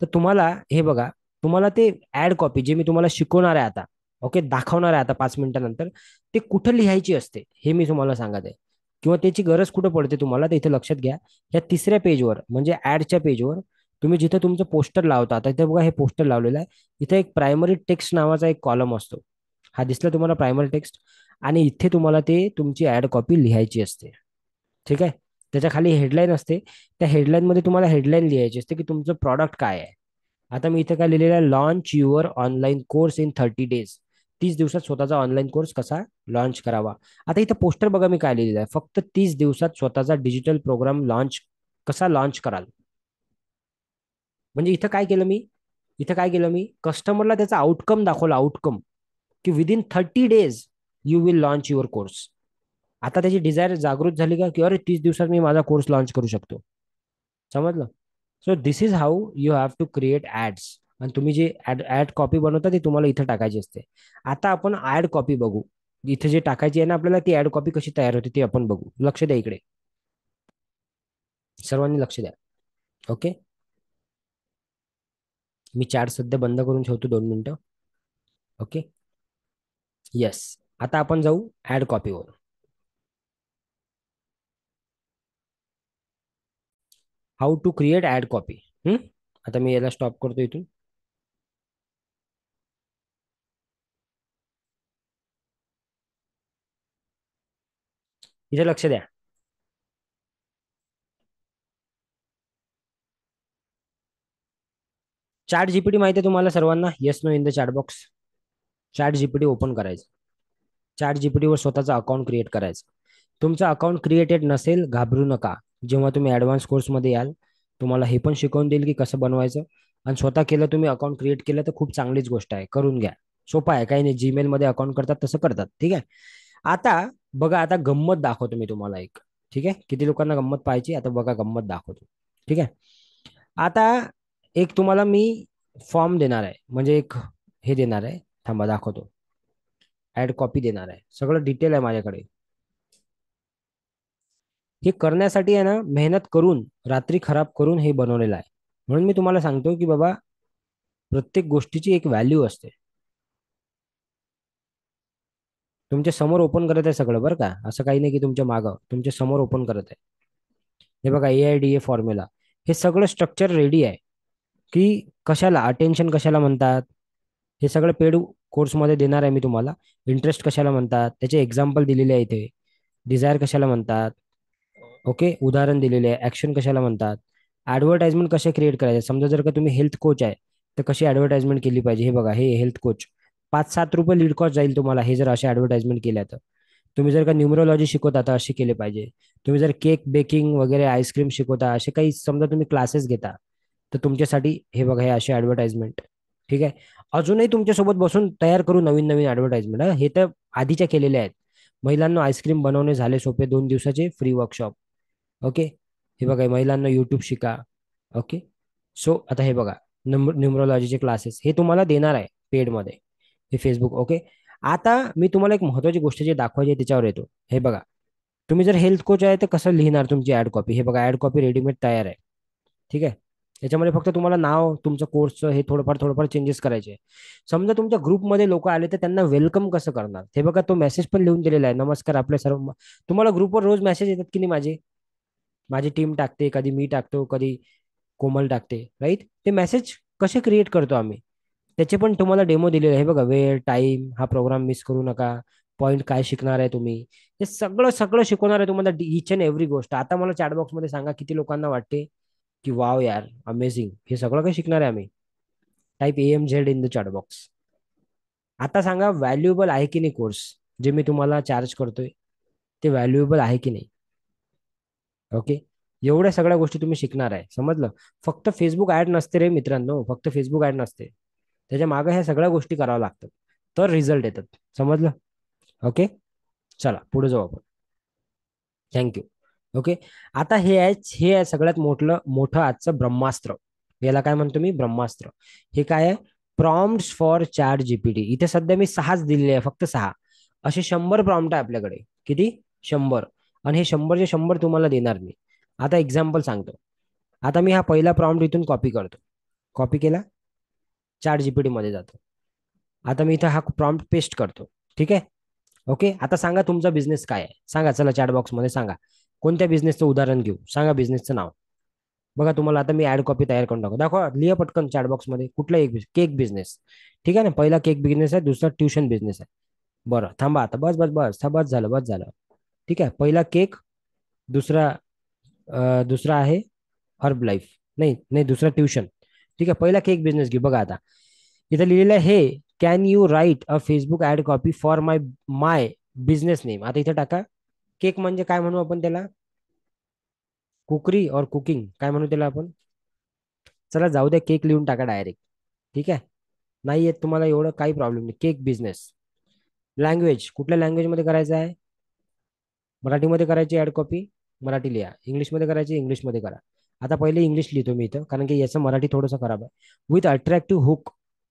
तर तुम्हाला हे बघा तुम्हाला ते ऍड कॉपी जे मी तुम्हाला शिकवणार आहे आता ओके दाखवणार आहे आता पाच मिनिटानंतर ते कुठं लिहायची असते हे मी तुम्हाला सांगत आहे किंवा त्याची गरज कुठं पडते तुम्हाला ते इथे लक्षात घ्या या तिसऱ्या पेजवर म्हणजे ऍडच्या पेजवर तुम्ही जिथे तुमचं पोस्टर लावता आता इथे बघा हे पोस्टर लावलेलं आहे इथे एक प्रायमरी टेक्स्ट नावाचा एक कॉलम असतो हा दिसला तुम्हाला प्रायमरी टेक्स्ट आणि इथे तुम्हाला ते तुमची ऍड कॉपी लिहायची असते ठीक आहे त्याच्या खाली हेडलाईन असते त्या हेडलाईन मध्ये तुम्हाला हेडलाईन लिहायची असते की तुमचं प्रॉडक्ट काय आहे आता मी इथे काय लिहिलेलं आहे launch your online course in thirty days तीस दिवसात स्वतःचा ऑनलाईन कोर्स कसा लॉन्च करावा आता इथं पोस्टर बघा मी काय लिहिलेलं आहे फक्त तीस दिवसात स्वतःचा डिजिटल प्रोग्राम लॉन्च कसा लॉन्च कराल म्हणजे इथं काय केलं मी इथं काय केलं मी कस्टमरला त्याचा आउटकम दाखवला आउटकम की within thirty days you will launch your course आता त्याची डिझायर जागृत झाली का की अरे तीस दिवसात मी माझा कोर्स लॉन्च करू शकतो समजलं so this is how you have to create ads आणि तुम्ही जे ऍड ॲड कॉपी बनवता ती तुम्हाला इथं टाकायची असते आता आपण ऍड कॉपी बघू इथे जे टाकायची आहे ना आपल्याला ती ऍड कॉपी कशी तयार होते ती आपण बघू लक्ष द्या इकडे सर्वांनी लक्ष द्या ओके मी चॅट सध्या बंद करून ठेवतो दोन मिनिटं ओके येस आता आपण जाऊ ऍड कॉपीवर how to create ad copy आता मी याला स्टॉप करतो इथून इथे लक्ष द्या चार्ट जीपीटी माहिती आहे तुम्हाला सर्वांना yes no in the chart box chat GPT open करायचं जीपीटी वर स्वतःचा अकाउंट क्रिएट करायचं तुमचं अकाउंट क्रिएटेड नसेल घाबरू नका जेव्हा तुम्ही ॲडव्हान्स कोर्समध्ये याल तुम्हाला हे पण शिकवून देईल की कसं बनवायचं आणि स्वतः केलं तुम्ही अकाउंट क्रिएट केलं तर खूप चांगलीच गोष्ट आहे करून घ्या सोपा आहे काही नाही जीमेलमध्ये अकाउंट करतात तसं करतात ठीक आहे आता बघा आता गंमत दाखवतो मी तुम्हाला एक ठीक आहे किती लोकांना गंमत पाहिजे आता बघा गंमत दाखवतो ठीक आहे आता एक तुम्हाला मी फॉर्म देणार आहे म्हणजे एक हे देणार आहे थांबा दाखवतो ऍड कॉपी देणार आहे सगळं डिटेल आहे माझ्याकडे हे करण्यासाठी आहे ना मेहनत करून रात्री खराब करून हे बनवलेलं आहे म्हणून मी तुम्हाला सांगतो की बाबा प्रत्येक गोष्टीची एक व्हॅल्यू असते तुमच्या समोर ओपन करत आहे सगळं बरं का असं काही नाही की तुमच्या मागं तुमच्या समोर ओपन करत आहे हे बघा A I D A formula हे सगळं स्ट्रक्चर रेडी आहे की कशाला अटेन्शन कशाला म्हणतात हे सगळं पेड कोर्समध्ये देणार आहे मी तुम्हाला इंटरेस्ट कशाला म्हणतात त्याचे एक्झाम्पल दिलेले आहे इथे डिझायर कशाला म्हणतात ओके उदाहरण दिलेले आहे ऍक्शन कशाला म्हणतात ऍडव्हर्टाइजमेंट कशा क्रिएट करायचे समजा जर का तुम्ही हेल्थ कोच आहे तर कशी ऍडव्हर्टाइजमेंट केली पाहिजे हे बघा हे हेल्थ कोच पाच सात रुपये लीड कॉस्ट जाईल तुम्हाला हे जर असे ऍडव्हर्टाइजमेंट केल्या तर तुम्ही जर का न्युमरोलॉजी शिकवता तर असे केले पाहिजे तुम्ही जर केक बेकिंग वगैरे आईस्क्रीम शिकवता असे काही समजा तुम्ही क्लासेस घेता तर तुमच्यासाठी हे बघा हे असे ऍडव्हर्टाइजमेंट ठीक आहे अजूनही तुमच्यासोबत बसून तयार करू नवीन नवीन ऍडव्हर्टाइजमेंट हे तर आधीच्या केलेल्या आहेत महिलांना आईस्क्रीम बनवणे झाले सोपे दोन दिवसाचे फ्री वर्कशॉप ओके हे बघा महिलांना युट्यूब शिका ओके सो आता हे बघा न्यूमरोलॉजीचे क्लासेस हे तुम्हाला देणार आहे पेडमध्ये हे फेसबुक ओके आता मी तुम्हाला एक महत्वाची गोष्ट जी दाखवायची त्याच्यावर येतो हे बघा तुम्ही जर हेल्थ कोच आहे तर कसं लिहिणार तुमची ऍड कॉपी हे बघा ऍड कॉपी रेडीमेड तयार आहे ठीक आहे त्याच्यामध्ये फक्त तुम्हाला नाव तुमचं कोर्सचं हे थोडंफार थोडंफार चेंजेस करायचे समजा तुमच्या ग्रुपमध्ये लोक आले तर त्यांना वेलकम कसं करणार हे बघा तो मेसेज पण लिहून दिलेला आहे नमस्कार आपल्या सर्व तुम्हाला ग्रुपवर रोज मेसेज येतात की नाही माझे माझी टीम टाकते कधी मी टाकतो कधी कोमल टाकते राईट ते मेसेज कसे क्रिएट करतो आम्ही त्याचे पण तुम्हाला डेमो दिलेले आहे बघा वेळ टाइम हा प्रोग्राम मिस करू नका पॉईंट काय शिकणार आहे तुम्ही हे सगळं सगळं शिकवणार आहे तुम्हाला इच अँड एव्हरी गोष्ट आता मला चॅटबॉक्स मध्ये सांगा किती लोकांना वाटते की वाव यार अमेझिंग हे सगळं काही शिकणार आहे आम्ही type A M Z in the chat box आता सांगा व्हॅल्युएबल आहे की नाही कोर्स जे मी तुम्हाला चार्ज करतोय ते व्हॅल्युएबल आहे की नाही ओके एवढ्या सगळ्या गोष्टी तुम्ही शिकणार आहे समजलं फक्त फेसबुक ऍड नसते रे मित्रांनो फक्त फेसबुक ऍड नसते त्याच्या मागे ह्या सगळ्या गोष्टी कराव्या लागतात तर रिझल्ट येतात समजलं ओके चला पुढे जाऊ आपण थँक्यू ओके आता हे आहे हे आहे सगळ्यात मोठलं मोठं आजचं ब्रह्मास्त्र याला काय म्हणतो मी ब्रह्मास्त्र हे काय आहे प्रॉम्प्ट फॉर चॅट जीपीटी इथे सध्या मी सहाच दिलेले आहे फक्त सहा असे शंभर प्रॉम्प्ट आहे आपल्याकडे किती शंभर आणि हे शंभरचे शंभर तुम्हाला देणार मी आता एक्झाम्पल सांगतो आता मी हा पहिला प्रॉम्प्ट इथून कॉपी करतो कॉपी केला चार जीपीडी मध्ये जातो आता मी इथं हा प्रॉम्प्ट पेस्ट करतो ठीक आहे ओके आता सांगा तुमचा बिझनेस काय आहे सांगा चला चॅट बॉक्समध्ये सांगा कोणत्या बिझनेसचं उदाहरण घेऊ सांगा बिझनेसचं नाव बघा तुम्हाला आता मी ऍड कॉपी तयार करून टाकू दाखवा लिया पटकन चॅट बॉक्समध्ये कुठला एक केक बिझनेस ठीक आहे ना पहिला केक बिझनेस आहे दुसरा ट्युशन बिझनेस आहे बरं थांबा आता बस बस बस बस झालं बस झालं ठीक आहे पहिला केक दुसरा दुसरा आहे हर्ब लाईफ नाही नाही दुसरा ट्युशन ठीक आहे पहिला केक बिझनेस घे बघा आता इथं लिहिलेलं हे can you write a Facebook ad copy for my my business name आता इथं टाका केक म्हणजे काय म्हणू आपण त्याला कुकरी और कुकिंग काय म्हणू त्याला आपण चला जाऊ द्या केक लिहून टाका डायरेक्ट ठीक आहे नाही येत तुम्हाला एवढं काही प्रॉब्लेम नाही केक बिझनेस लँग्वेज कुठल्या लँग्वेजमध्ये करायचं आहे मराठीमध्ये करायची ॲड कॉपी मराठी लिहा इंग्लिशमध्ये करायची इंग्लिशमध्ये करा आता पहिले इंग्लिश लिहितो मी इथं कारण की याचं मराठी थोडंसं खराब आहे with attractive hook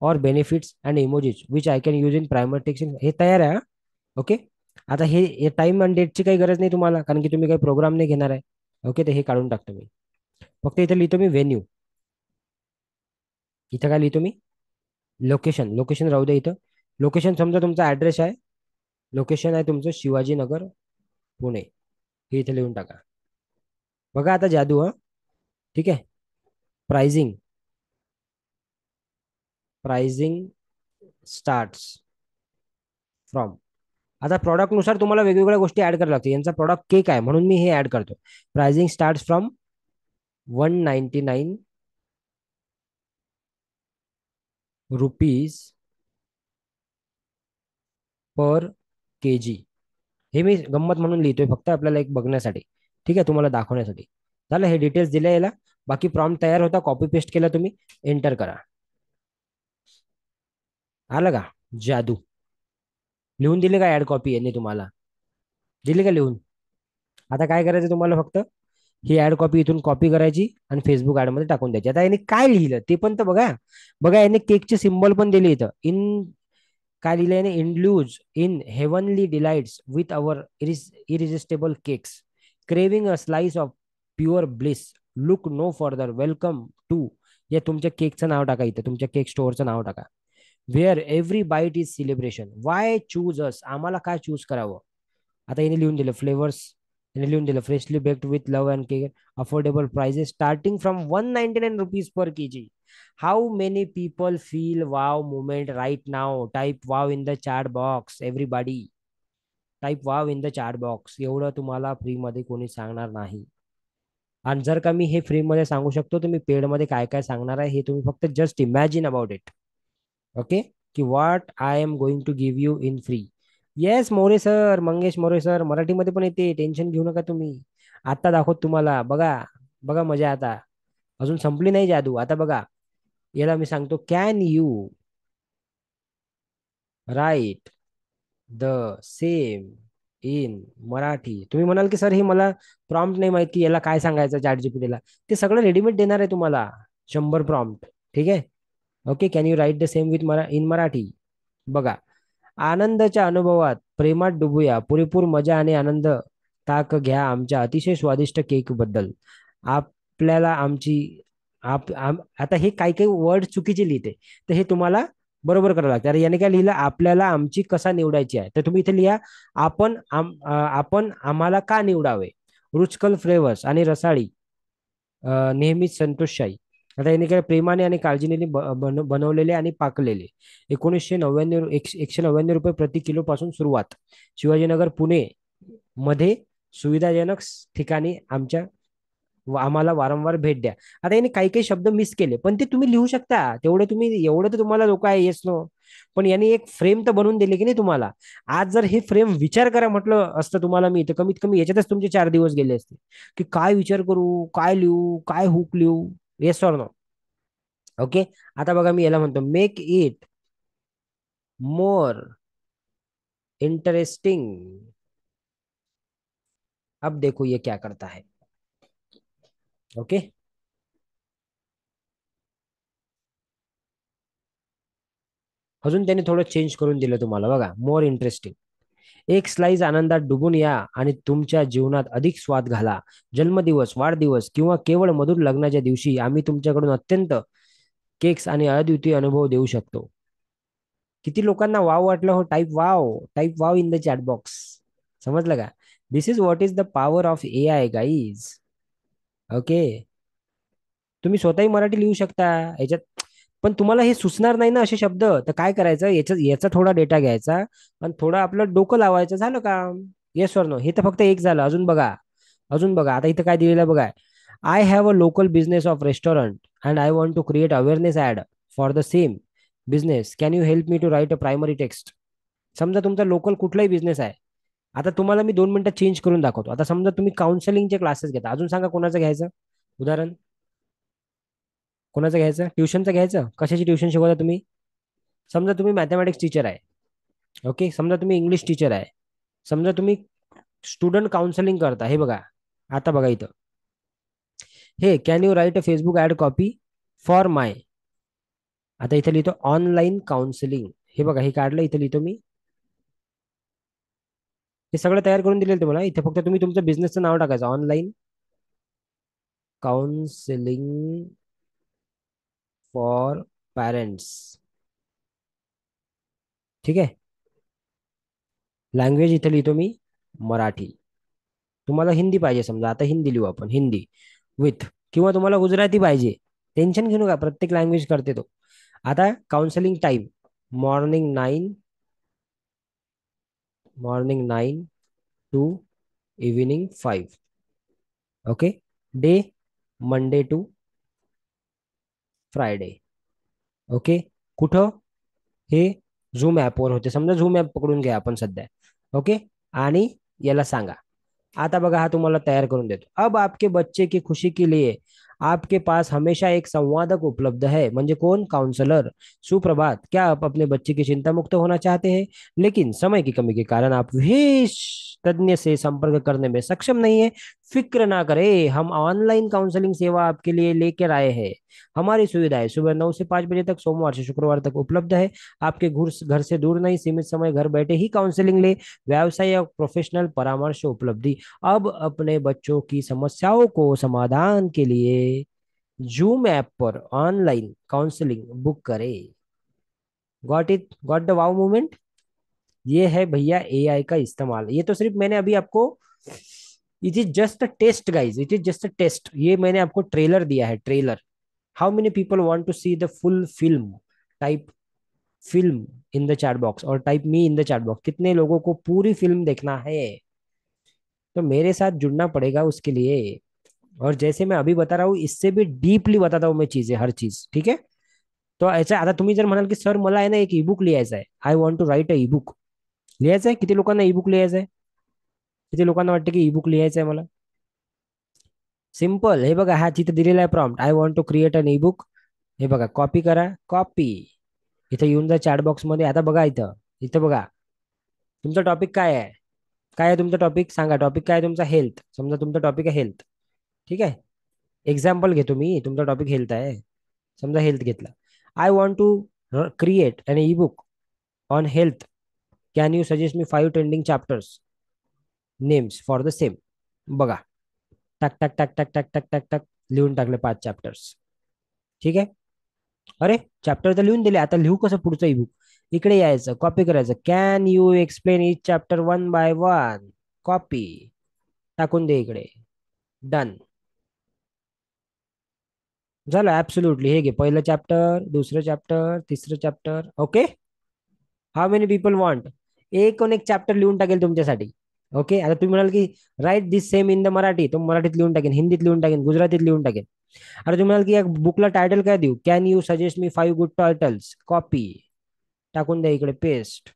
or benefits and emojis which I can use in primary text हे तयार आहे ओके आता हे टाइम अँड डेटची काही गरज नाही तुम्हाला कारण की तुम्ही काही प्रोग्राम नाही घेणार आहे ओके तर हे काढून टाकतो मी फक्त इथं लिहितो मी व्हेन्यू इथं काय लिहितो मी लोकेशन लोकेशन राहू द्या इथं लोकेशन समजा तुमचा ॲड्रेस आहे लोकेशन आहे तुमचं शिवाजीनगर पुणे हे इथे लिहून टाका बघा आता जादू हा ठीक आहे प्राइजिंग प्राइजिंग स्टार्ट फ्रॉम आता प्रॉडक्टनुसार तुम्हाला वेगवेगळ्या गोष्टी ऍड कराव्या लागतील यांचा प्रॉडक्ट केक आहे म्हणून मी हे ऍड करतो pricing start from one ninety nine rupees per K G हे मी गंमत म्हणून लिहितोय फक्त आपल्याला एक बघण्यासाठी ठीक आहे तुम्हाला दाखवण्यासाठी झालं हे डिटेल्स दिल्या याला बाकी प्रॉम तयार होता कॉपी पेस्ट केला तुम्ही एंटर करा आलं का जादू लिहून दिले का ऍड कॉपी यांनी तुम्हाला दिली का लिहून आता काय करायचं तुम्हाला फक्त ही ऍड कॉपी इथून कॉपी करायची आणि फेसबुक ऍड मध्ये टाकून द्यायची आता यांनी काय लिहिलं ते पण तर बघा बघा यांनी केकचे सिम्बॉल पण दिले इथं इन काय लिहिलंय indulge in heavenly delights with our irresistible cakes craving a slice of pure bliss look no further welcome to या तुमच्या केकचं नाव टाका इथं तुमच्या केक स्टोअरचं नाव टाका where every bite is celebration why choose us आम्हाला काय चूज करावं आता हिने लिहून दिलं फ्लेवर्स हिने लिहून दिलं freshly baked with love and cake affordable prices starting from one ninety nine rupees per KG How many people feel wow moment right now? Type wow in the chat box, everybody. Type wow in the chat box एवढं तुम्हाला फ्रीमध्ये कोणी सांगणार नाही आणि जर का मी हे फ्री मध्ये सांगू शकतो तर मी मध्ये काय काय सांगणार आहे हे तुम्ही फक्त just imagine about it okay की what I am going to give you in free yes More sir Mangesh More sir मराठीमध्ये पण येते टेन्शन घेऊ नका तुम्ही आता दाखवत तुम्हाला बघा बघा मजा आता अजून संपली नाही जादू आता बघा याला मी सांगतो can you write the same in Marathi तुम्ही म्हणाल की सर हे मला प्रॉम्प्ट नाही माहित याला काय सांगायचं चॅट जीपीटीला ते सगळं रेडीमेड देणार आहे तुम्हाला शंभर प्रॉम्प्ट ठीक आहे okay can you write the same with मरा इन मराठी बघा आनंदाच्या अनुभवात प्रेमात डुबूया पुरेपूर मजा आणि आनंद ताक घ्या आमच्या अतिशय स्वादिष्ट केक बद्दल आपल्याला आमची आप, आता हे काही काही वर्ड चुकीचे लिहिते तर हे तुम्हाला बरोबर करावं लागतं याने काय लिहिलं आपल्याला आमची कसा निवडायची आहे तर तुम्ही इथे लिहा आपण आपण आम्हाला का निवडावे रुचकल फ्लेवर्स आणि रसाळी नेहमीच संतोषशाही आता याने काय प्रेमाने आणि काळजीने बनवलेले आणि पाकलेले एकोणीसशे नव्याण्णव एकशे नव्याण्णव रुपये प्रति किलो पासून सुरुवात शिवाजीनगर पुणे मध्ये सुविधाजनक ठिकाणी आमच्या आम्हाला वारंवार भेट द्या आता याने काही काही शब्द मिस केले पण ते तुम्ही लिहू शकता तेवढे तुम्ही एवढं तर तुम्हाला लोक आहे येस नो पण यांनी एक फ्रेम तर बनवून दिली की नाही तुम्हाला आज जर हे फ्रेम विचार करा म्हटलं असतं तुम्हाला मी तर कमीत कमी याच्यातच तुमचे चार दिवस गेले असते की काय विचार करू काय लिहू काय हुक लिहू येस ऑर नो ओके आता बघा मी याला म्हणतो मेक इट मोर इंटरेस्टिंग अब देखो ये क्या करता है ओके अजून त्यांनी थोडं चेंज करून दिलं तुम्हाला बघा मोर इंटरेस्टिंग एक स्लाइस आनंदात डुबून या आणि तुमच्या जीवनात अधिक स्वाद घाला जन्मदिवस वाढदिवस किंवा केवळ मधुर लग्नाच्या दिवशी आम्ही तुमच्याकडून अत्यंत केक्स आणि अद्वितीय अनुभव देऊ शकतो किती लोकांना वाव वाटलं हो type wow type wow in the chat box समजलं का this is what is the power of A I guys okay तुम्ही स्वतःही मराठी लिहू शकता याच्यात पण तुम्हाला हे सुचणार नाही ना असे शब्द तर काय करायचं याचा याचा थोडा डेटा घ्यायचा आणि थोडा आपलं डोकं लावायचं झालं काम येस वर नो हे तर फक्त एक झालं अजून बघा अजून बघा आता इथं काय दिलेलं बघा I have a local business of restaurant and I want to create awareness ad for the same business can you help me to write a primary text समजा तुमचा लोकल कुठलाही बिझनेस आहे आता तुम्हाला मी दोन मिनिटात चेंज करून दाखवतो आता समजा तुम्ही काउन्सिलिंगचे क्लासेस घेता अजून सांगा कोणाचं घ्यायचं उदाहरण कोणाचं घ्यायचं ट्युशनचं घ्यायचं कशाची ट्युशन शिकवता तुम्ही समजा तुम्ही मॅथमॅटिक्स टीचर आहे ओके समजा तुम्ही इंग्लिश टीचर आहे समजा तुम्ही स्टुडंट काउन्सिलिंग करता हे बघा आता बघा इथं हे can you write a Facebook ad copy for my आता इथं लिहितो ऑनलाईन काउन्सिलिंग हे बघा हे काढलं इथं लिहितो मी हे सगळं तयार करून दिलेलं तुम्हाला इथे फक्त तुम्ही तुमचं बिझनेसचं नाव टाकायचं ऑनलाईन काउन्सिलिंग फॉर पॅरेंट्स ठीक आहे लँग्वेज इथे लिहितो मी मराठी तुम्हाला हिंदी पाहिजे समजा आता हिंदी लिहू आपण हिंदी विथ किंवा तुम्हाला गुजराती पाहिजे टेन्शन घेऊ नका प्रत्येक लँग्वेज करते तो आता counselling time morning nine morning 9 to evening 5. Okay day Monday to Friday okay कुठं हे झूम ॲपवर होते समजा झूम ॲप पकडून घ्या आपण सध्या ओके आणि याला सांगा आता बघा हा तुम्हाला तयार करून देतो अब आपके बच्चे की खुशी के लिए आपके पास हमेशा एक संवादक उपलब्ध है मंजे कौन काउंसलर सुप्रभात क्या आप अपने बच्चे की चिंता मुक्त होना चाहते हैं लेकिन समय की कमी के कारण आप विशेष तज्ञ से संपर्क करने में सक्षम नहीं है फिक्र ना करें हम ऑनलाइन काउंसलिंग सेवा आपके लिए लेकर आए हैं हमारी सुविधाएं सुबह नौ से पांच बजे तक सोमवार से शुक्रवार तक उपलब्ध है आपके घर से दूर नहीं सीमित समय घर बैठे ही काउंसलिंग ले व्यवसाय या प्रोफेशनल परामर्श उपलब्धि अब अपने बच्चों की समस्याओं को समाधान के लिए जूम ऐप पर ऑनलाइन काउंसलिंग बुक करे got it got the wow movement ये है भैया एआई का इस्तेमाल ये तो सिर्फ मैंने अभी आपको it is just a test guys it is just a test ये मैंने आपको ट्रेलर दिया है trailer how many people want to see the full film type film in the chat box और type me in the chat box कितने लोगों को पूरी film देखना है तो मेरे साथ जुड़ना पड़ेगा उसके लिए और जैसे मैं अभी बता रहा हूँ इससे भी डीपली बताता हूँ मैं चीजें हर चीज ठीक है तो ऐसा आता तुम्हें जर मनाल की सर मला ना एक ई बुक लिया आहे I want to write a e book लिहायचं आहे ई बुक लिया जाए किती लोकांना वाटते की ई बुक लिहायचं आहे मला सिम्पल हे बघा हा तिथे दिलेला आहे prompt I want to create an e book हे बघा कॉपी करा कॉपी इथं येऊन जा चॅट बॉक्समध्ये आता बघा इथं इथं बघा तुमचा टॉपिक काय आहे काय आहे तुमचा टॉपिक सांगा टॉपिक काय आहे तुमचा हेल्थ समजा तुमचा टॉपिक आहे हेल्थ ठीक आहे एक्झाम्पल घेतो मी तुमचा टॉपिक हेल्थ आहे समजा हेल्थ घेतला I want to create an e book on health can you suggest me five trending chapters names for the same बघा टाक टक टक टाक टाक टक टक टक लिहून टाकले पाच चॅप्टर्स ठीक आहे अरे चॅप्टर तर लिहून दिले आता लिहू कसं पुढचं ई इकडे यायचं कॉपी करायचं can you explain each chapter one by one copy टाकून दे इकडे डन झालं ऍब्सोल्युटली हे घे पहिलं चॅप्टर दुसरं चॅप्टर तिसरं chapter okay how many people want एक एक चॅप्टर लिहून टाकेल तुमच्यासाठी ओके आता तुम्हें कि write this same in the Marathi तो मराठी लिखुन टाकेन हिंदी लिखुन टाकेन गुजराती लिखुन टाकेन आता तुम्हें कि बुक या बुकला क्या दू can you suggest me five good titles copy टाकून द्या इकडे पेस्ट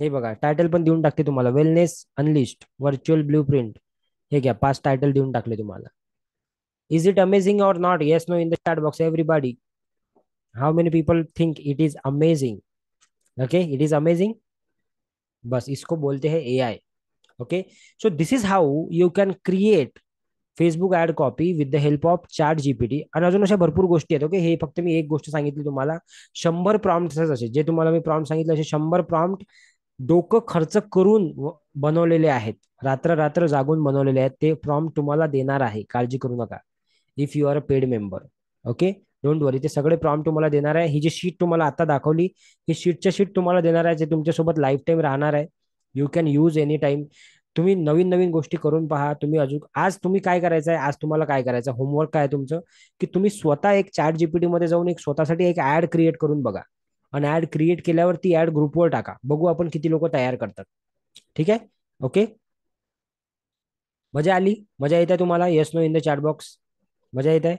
हे बगा टाइटल पण टाकते तुम्हारा wellness unleashed virtual blueprint हे क्या पांच टाइटल देवन टाकले तुम्हारा इज इट अमेजिंग और not yes no in the start box everybody how many people think it is amazing okay it is amazing बस इसको बोलते हैं AI okay so this is how you can create Facebook ad copy with the help of chat GPT आणि अजून अशा भरपूर गोष्टी आहेत ओके हे फक्त मी एक गोष्ट सांगितली तुम्हाला शंभर प्रॉम्प्ट असे जे तुम्हाला मी प्रॉम्प्ट सांगितले असे शंभर प्रॉम्प्ट डोकं खर्च करून बनवलेले आहेत रात्र रात्र जागून बनवलेले आहेत ते प्रॉम्प्ट तुम्हाला देणार आहे काळजी करू नका if you are a paid member okay don't worry ते सगळे प्रॉम तुम्हाला देणार आहे ही जी शीट तुम्हाला आता दाखवली ही शीटच्या शीट तुम्हाला देणार आहे जे तुमच्यासोबत लाईफ टाईम राहणार आहे you can use any time तुम्ही नवीन नवीन गोष्टी करून पहा तुम्ही अजून आज तुम्ही काय करायचं आहे आज तुम्हाला काय करायचं आहे होमवर्क काय तुमचं की तुम्ही स्वतः एक चॅट जीपीटी मध्ये जाऊन एक स्वतःसाठी एक ऍड क्रिएट करून बघा आणि ऍड क्रिएट केल्यावर ती ऍड ग्रुपवर टाका बघू आपण किती लोक तयार करतात ठीक आहे ओके मजा आली मजा येत आहे तुम्हाला yes no in the chat box मजा येत आहे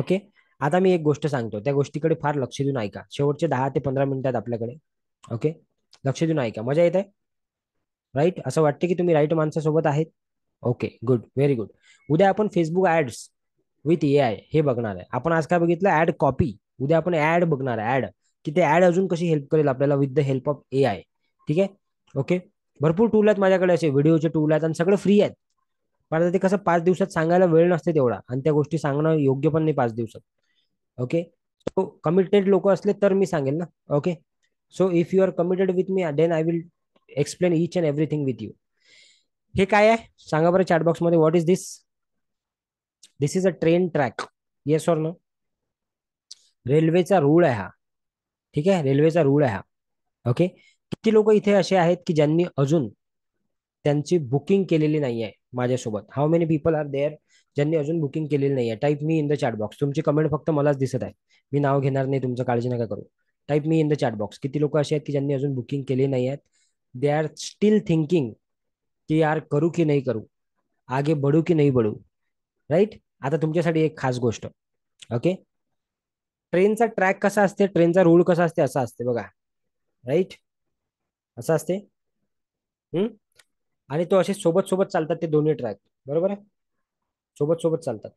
ओके आता मी एक गोष्ट सांगतो त्या गोष्टीकडे फार लक्ष देऊन ऐका शेवटचे दहा ते पंधरा मिनिटात आपल्याकडे ओके लक्ष देऊन ऐका मजा येत आहे राईट असं वाटतं की तुम्ही राईट माणसासोबत आहेत ओके गुड व्हेरी गुड उद्या आपण Facebook ads with A I हे बघणार आहे आपण आज काय बघितलं ऍड कॉपी उद्या आपण ऍड बघणार आहे ऍड की ते ऍड अजून कशी हेल्प करेल आपल्याला with the help of A I ठीक आहे ओके भरपूर टूल आहेत माझ्याकडे असे व्हिडिओचे टूल आहेत आणि सगळं फ्री आहेत पण आता ते कसं पाच दिवसात सांगायला वेळ नसते तेवढा आणि त्या गोष्टी सांगणं योग्य पण नाही पाच दिवसात ओके सो कमिटेड लोक असले तर मी सांगेल ना okay so if you are committed with me then I will explain each and everything with you हे काय आहे सांगा बरं चॅटबॉक्स मध्ये what is this this is a train track yes or no रेल्वेचा रूळ आहे हा ठीक आहे रेल्वेचा रूळ आहे हा ओके किती लोक इथे असे आहेत की ज्यांनी अजून त्यांची बुकिंग केलेली नाही आहे माझ्यासोबत how many people are there ज्यांनी अजून बुकिंग केलेली नाही आहे type me in the chat box तुमची कमेंट फक्त मलाच दिसत आहे मी नाव घेणार नाही तुमचं काळजी नका करू type me in the chat box किती लोक असे आहेत की ज्यांनी अजून बुकिंग केले नाही आहेत दे आर स्टील थिंकिंग की यार करू की नाही करू आगे बढू की नाही बढू राईट आता तुमच्यासाठी एक खास गोष्ट ओके ट्रेनचा ट्रॅक कसा असते ट्रेनचा रूळ कसा असते असा असते बघा राईट असं असते आणि तो असे सोबत सोबत चालतात ते दोन्ही ट्रॅक बरोबर आहे सोबत सोबत चालतात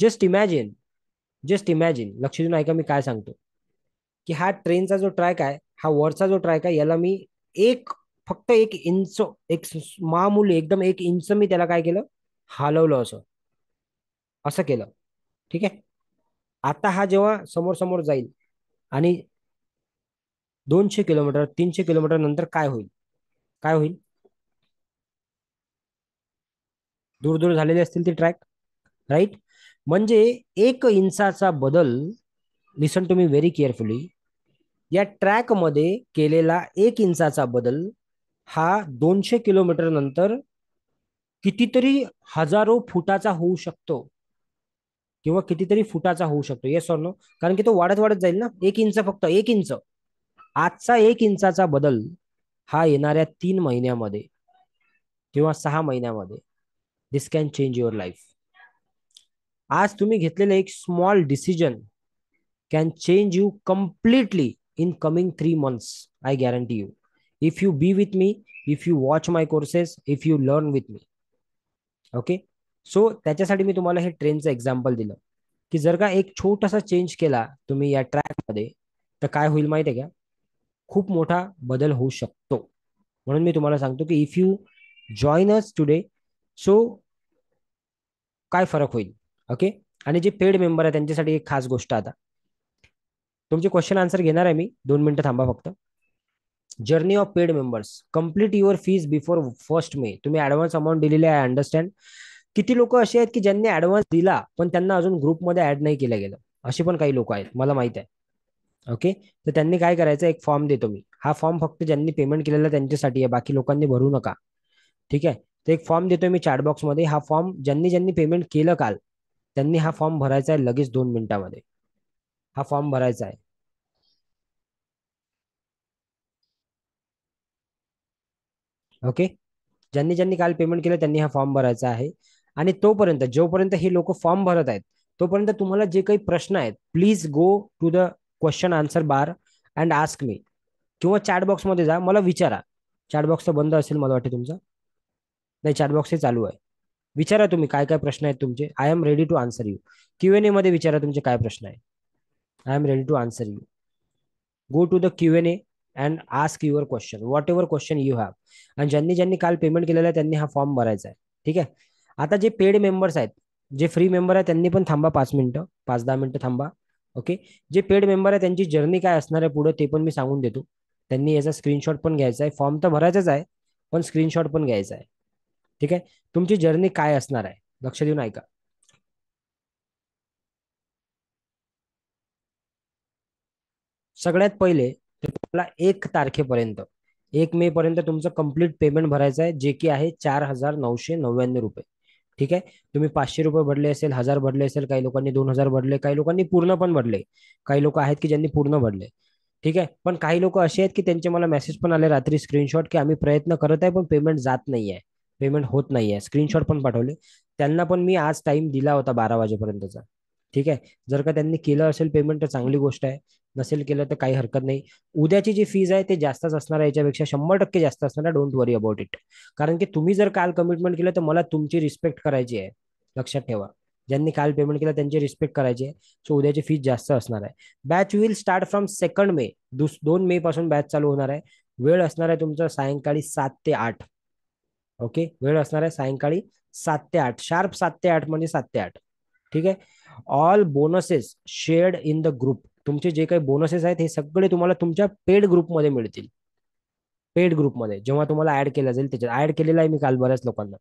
जस्ट इमॅजिन जस्ट इमॅजिन लक्ष देऊन ऐका मी काय सांगतो की हा ट्रेनचा जो ट्रॅक आहे हा वरचा जो ट्रॅक आहे याला मी एक फक्त एक इंच एक मामुली एकदम एक इंच मी त्याला काय केलं हलवलं असं असं केलं ठीक आहे आता हा जेव्हा समोर समोर जाईल आणि दोनशे किलोमीटर तीनशे किलोमीटर नंतर काय होईल काय होईल दूर दूर झालेले असतील ते ट्रॅक राईट म्हणजे एक इंचाचा बदल listen to me very carefully या ट्रॅकमध्ये केलेला एक इंचाचा बदल हा दोनशे किलोमीटर नंतर कितीतरी हजारो फुटाचा होऊ शकतो किंवा कितीतरी फुटाचा होऊ शकतो येस ऑर नो कारण की तो वाढत वाढत जाईल ना एक इंच फक्त एक इंच आजचा एक इंचाचा बदल हा येणाऱ्या तीन महिन्यामध्ये किंवा सहा महिन्यामध्ये this can change your life आज तुम्ही घेतलेलं एक small decision can change you completely in coming three months I guarantee you if you be with me if you watch my courses if you learn with me okay so त्याच्यासाठी मी तुम्हाला हे ट्रेनचं example दिलं की जर का एक छोटासा चेंज केला तुम्ही या ट्रॅकमध्ये तर काय होईल माहिती आहे का खूप मोठा बदल होऊ शकतो म्हणून मी तुम्हाला सांगतो की if you join us today so काय फरक होईल ओके आणि जे पेड मेंबर आहे त्यांच्यासाठी एक खास गोष्ट आता तुमचे क्वेश्चन आन्सर घेणार आहे मी दोन मिनिटं थांबा फक्त journey of paid members complete your fees before first May तुम्ही ऍडव्हान्स अमाऊंट दिलेली आहे अंडरस्टँड किती लोक असे आहेत की ज्यांनी ऍडव्हान्स दिला पण त्यांना अजून ग्रुपमध्ये ऍड नाही केलं गेलं असे पण काही लोक आहेत मला माहित आहे ओके तर त्यांनी काय करायचं एक फॉर्म देतो मी हा फॉर्म फक्त ज्यांनी पेमेंट केलेला त्यांच्यासाठी आहे बाकी लोकांनी भरू नका ठीक आहे तो एक फॉर्म देतोय मी बॉक्समध्ये हा फॉर्म ज्यांनी ज्यांनी पेमेंट केलं काल त्यांनी हा फॉर्म भरायचा आहे लगेच दोन मिनिटामध्ये हा फॉर्म भरायचा आहे ओके ज्यांनी ज्यांनी काल पेमेंट केलं त्यांनी हा फॉर्म भरायचा आहे आणि तोपर्यंत जोपर्यंत हे लोक फॉर्म भरत आहेत तोपर्यंत तुम्हाला जे काही प्रश्न आहेत please go to the question answer bar and ask me किंवा बॉक्समध्ये जा मला विचारा बॉक्स तर बंद असेल मला वाटते तुमचं नाही बॉक्स हे चालू आहे विचारा तुम्ही काय काय प्रश्न आहेत तुमचे I am ready to answer you Q N A मध्ये विचारा तुमचे काय प्रश्न आहे I am ready to answer you go to the Q N A and ask your question whatever question you have आणि ज्यांनी ज्यांनी काल पेमेंट केलेलं आहे त्यांनी हा फॉर्म भरायचा आहे ठीक आहे आता जे पेड मेंबर्स आहेत जे फ्री मेंबर आहेत त्यांनी पण थांबा पाच मिनिटं पाच दहा मिनिटं थांबा ओके जे पेड मेंबर आहे त्यांची जर्नी काय असणार आहे पुढे ते पण मी सांगून देतो त्यांनी याचा स्क्रीनशॉट पण घ्यायचा आहे फॉर्म तर भरायचाच आहे पण स्क्रीनशॉट पण घ्यायचा आहे ठीक आहे तुमची जर्नी काय असणार आहे लक्ष देऊन ऐका सगळ्यात पहिले तुम्हाला एक तारखेपर्यंत एक मे पर्यंत तुमचं कम्प्लीट पेमेंट भरायचं आहे जे की आहे चार हजार नऊशे नव्याण्णव रुपये ठीक आहे तुम्ही पाचशे रुपये भरले असेल हजार भरले असेल काही लोकांनी दोन हजार भरले काही लोकांनी पूर्ण पण भरले काही लोक आहेत की ज्यांनी पूर्ण भरले ठीक आहे पण काही लोक असे आहेत की त्यांचे मला मेसेज पण आले रात्री स्क्रीनशॉट की आम्ही प्रयत्न करत आहे पण पेमेंट जात नाही पेमेंट होत नाही आहे स्क्रीनशॉट पण पाठवले त्यांना पण मी आज टाइम दिला होता बारा वाजेपर्यंतचा ठीक आहे जर का त्यांनी केलं असेल पेमेंट तर चांगली गोष्ट आहे नसेल केलं तर काही हरकत नाही उद्याची जी फीज आहे ते जास्तच असणार आहे याच्यापेक्षा शंभर टक्के जास्त असणार आहे डोंट वरी अबाउट इट कारण की तुम्ही जर काल कमिटमेंट केलं तर मला तुमची रिस्पेक्ट करायची आहे लक्षात ठेवा ज्यांनी काल पेमेंट केलं त्यांची रिस्पेक्ट करायची आहे सो उद्याची फीज जास्त असणार आहे batch will start from second May दोन मे पासून बॅच चालू होणार आहे वेळ असणार आहे तुमचा सायंकाळी सात ते आठ ओके वेळ असणार आहे सायंकाळी सात ते आठ शार्प सात ते आठ म्हणजे सात ते आठ ठीक आहे all bonuses shared in the group तुमचे जे काही बोनसेस आहेत हे सगळे तुम्हाला तुमच्या पेड ग्रुपमध्ये मिळतील पेड ग्रुपमध्ये जेव्हा तुम्हाला ऍड केलं जाईल त्याच्यात ऍड केलेला आहे मी काल बऱ्याच लोकांना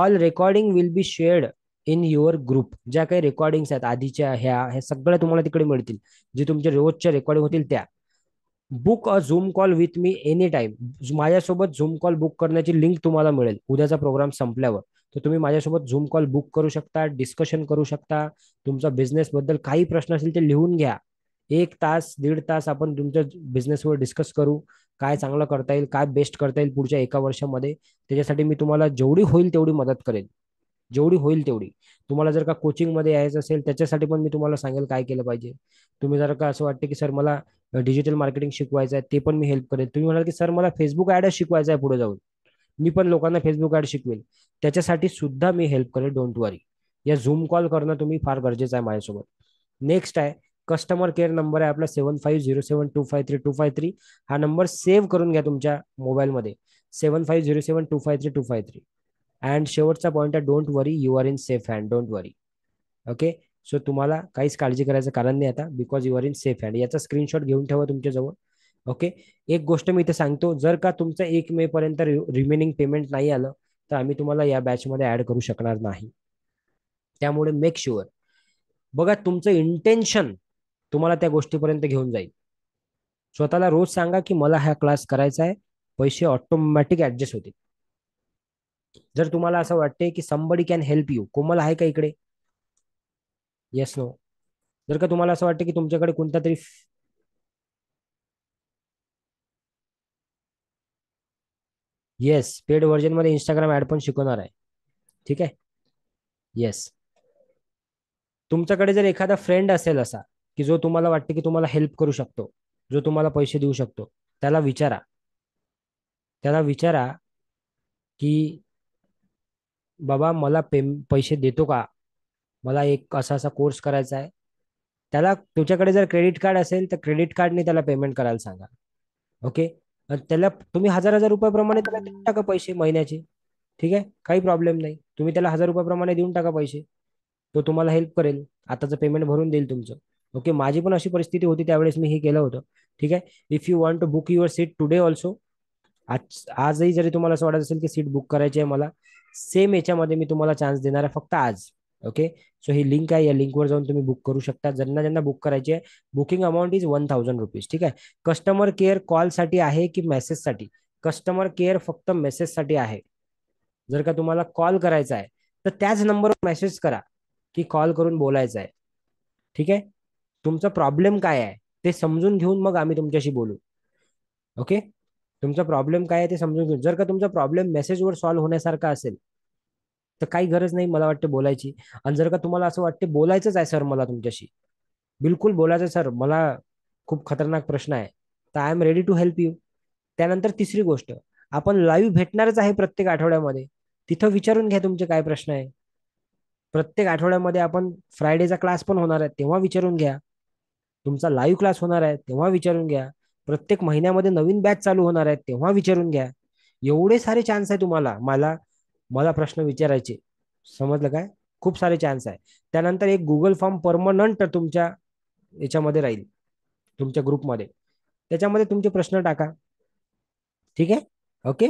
all recording will be shared in your group ज्या काही रेकॉर्डिंग आहेत आधीच्या ह्या हे सगळ्या तुम्हाला तिकडे मिळतील जे तुमच्या रोजच्या रेकॉर्डिंग होतील त्या book a Zoom call with me any time माझ्यासोबत झूम कॉल बुक करण्याची लिंक तुम्हाला मिळेल उद्याचा प्रोग्राम संपल्यावर तर तुम्ही माझ्यासोबत झूम कॉल बुक करू शकता डिस्कशन करू शकता तुमचा बिझनेस बद्दल काही प्रश्न असेल ते लिहून घ्या एक तास दीड तास आपण तुमच्या बिझनेसवर डिस्कस करू काय चांगलं करता येईल काय बेस्ट करता येईल पुढच्या एका वर्षामध्ये त्याच्यासाठी मी तुम्हाला जेवढी होईल तेवढी मदत करेल जेवढी होईल तेवढी तुम्हाला जर का कोचिंगमध्ये यायचं असेल त्याच्यासाठी पण मी तुम्हाला सांगेल काय केलं पाहिजे तुम्ही जर का असं वाटतं की सर मला डिजिटल मार्केटिंग शिकवायचं आहे ते पण मी हेल्प करेल तुम्ही म्हणाल की सर मला फेसबुक ऍड शिकवायचं आहे पुढे जाऊन मी पण लोकांना फेसबुक ऍड शिकवेल त्याच्यासाठी सुद्धा मी हेल्प करेल डोंट वरी या झूम कॉल करणं तुम्ही फार गरजेचं आहे माझ्यासोबत नेक्स्ट आहे कस्टमर केअर नंबर आहे आपला seven five zero seven two five three two five three हा नंबर सेव्ह करून घ्या तुमच्या मोबाईलमध्ये seven five zero seven two five three two five three and शेवटचा पॉईंट आहे don't worry you are in safe hand don't worry okay so तुम्हाला काहीच काळजी करायचं कारण नाही आता because you are in safe hand याचा स्क्रीनशॉट घेऊन ठेवा तुमच्याजवळ ओके एक गोष्ट मी इथे सांगतो जर का तुमचं एक मे पर्यंत रिमेनिंग पेमेंट नाही आलं तर आम्ही तुम्हाला या बॅचमध्ये ऍड करू शकणार नाही त्यामुळे मेक शुअर बघा तुमचं इंटेन्शन तुम्हाला त्या गोष्टीपर्यंत घेऊन जाईल स्वतःला रोज सांगा की मला हा क्लास करायचा आहे पैसे ऑटोमॅटिक ऍडजस्ट होतील जर तुम्हाला असं वाटते की somebody can help you Komal आहे का इकडे येस नो जर का तुम्हाला असं वाटतं की तुमच्याकडे कोणता तरी येस पेड व्हर्जन मध्ये इंस्टाग्राम ऍड पण शिकवणार आहे ठीक आहे येस तुमच्याकडे जर एखादा फ्रेंड असेल असा की जो तुम्हाला वाटते की तुम्हाला हेल्प करू शकतो जो तुम्हाला पैसे देऊ शकतो त्याला विचारा त्याला विचारा की बाबा मला पे पैसे देतो का मला एक असा असा कोर्स करायचा आहे त्याला तुमच्याकडे जर क्रेडिट कार्ड असेल तर क्रेडिट कार्डने त्याला पेमेंट करायला सांगा ओके त्याला तुम्ही हजार हजार रुपयाप्रमाणे त्याला देऊन टाका पैसे महिन्याचे ठीक आहे काही प्रॉब्लेम नाही तुम्ही त्याला हजार रुपयाप्रमाणे देऊन टाका पैसे तो तुम्हाला हेल्प करेल आताचं पेमेंट भरून देईल तुमचं ओके माझी पण अशी परिस्थिती होती त्यावेळेस मी हे केलं होतं ठीक आहे if you want to book your seat today also आज आजही जरी तुम्हाला असं वाटत असेल की सीट बुक करायची आहे मला सेम याच्यामध्ये मी तुम्हाला चान्स देणार आहे फक्त आज ओके सो ही लिंक आहे या लिंकवर जाऊन तुम्ही बुक करू शकता ज्यांना ज्यांना बुक करायची आहे booking amount is one thousand rupees ठीक आहे कस्टमर केअर कॉल साठी आहे की मेसेज साठी कस्टमर केअर फक्त मेसेजसाठी आहे जर का तुम्हाला कॉल करायचा आहे तर त्याच नंबरवर मेसेज करा की कॉल करून बोलायचा आहे ठीक आहे तुमचा प्रॉब्लेम काय आहे ते समजून घेऊन मग आम्ही तुमच्याशी बोलू ओके तुमचा प्रॉब्लेम काय आहे ते समजून घेऊन जर का तुमचा प्रॉब्लेम मेसेजवर सॉल्व्ह होण्यासारखा असेल तर काही गरज नाही मला वाटते बोलायची आणि जर का तुम्हाला असं वाटते बोलायचंच आहे सर मला तुमच्याशी बिलकुल बोलायचं सर मला खूप खतरनाक प्रश्न आहे तर I am ready to help you त्यानंतर तिसरी गोष्ट आपण लाईव्ह भेटणारच आहे प्रत्येक आठवड्यामध्ये तिथं विचारून घ्या तुमचे काय प्रश्न आहे प्रत्येक आठवड्यामध्ये आपण फ्रायडेचा क्लास पण होणार आहे तेव्हा विचारून घ्या तुमचा लाईव्ह क्लास होणार आहे तेव्हा विचारून घ्या प्रत्येक महिन्यामध्ये नवीन बॅच चालू होणार आहेत तेव्हा विचारून घ्या एवढे सारे चान्स आहे तुम्हाला मला मला प्रश्न विचारायचे समजलं काय खूप सारे चान्स आहे त्यानंतर एक गुगल फॉर्म परमनंट तुमच्या याच्यामध्ये राहील तुमच्या ग्रुपमध्ये त्याच्यामध्ये तुमचे प्रश्न टाका ठीक आहे ओके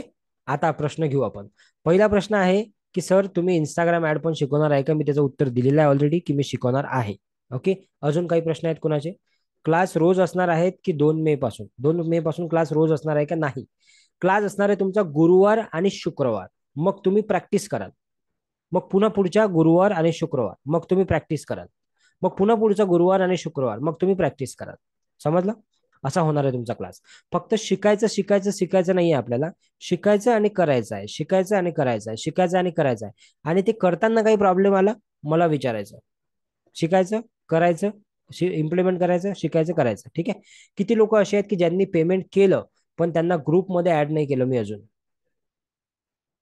आता प्रश्न घेऊ आपण पहिला प्रश्न आहे की सर तुम्ही इंस्टाग्राम ऍड पण शिकवणार आहे का मी त्याचं उत्तर दिलेलं आहे ऑलरेडी की मी शिकवणार आहे ओके अजून काही प्रश्न आहेत कोणाचे क्लास रोज असणार आहेत की दोन मे पासून दोन मे पासून क्लास रोज असणार आहे का नाही क्लास असणार आहे तुमचा गुरुवार आणि शुक्रवार मग तुम्ही प्रॅक्टिस कराल मग पुन्हा पुढच्या गुरुवार आणि शुक्रवार मग तुम्ही प्रॅक्टिस कराल मग पुन्हा पुढचा गुरुवार आणि शुक्रवार मग तुम्ही प्रॅक्टिस कराल समजलं असा होणार आहे तुमचा क्लास फक्त शिकायचं शिकायचं शिकायचं नाहीये आपल्याला शिकायचं आणि करायचं आहे शिकायचं आणि करायचं आहे शिकायचं आणि करायचं आहे आणि ते करताना काही प्रॉब्लेम आला मला विचारायचं शिकायचं करायचं इम्प्लिमेंट करायचं शिकायचं करायचं ठीक आहे किती लोक असे आहेत की ज्यांनी पेमेंट केलं पण त्यांना ग्रुपमध्ये ऍड नाही केलं मी अजून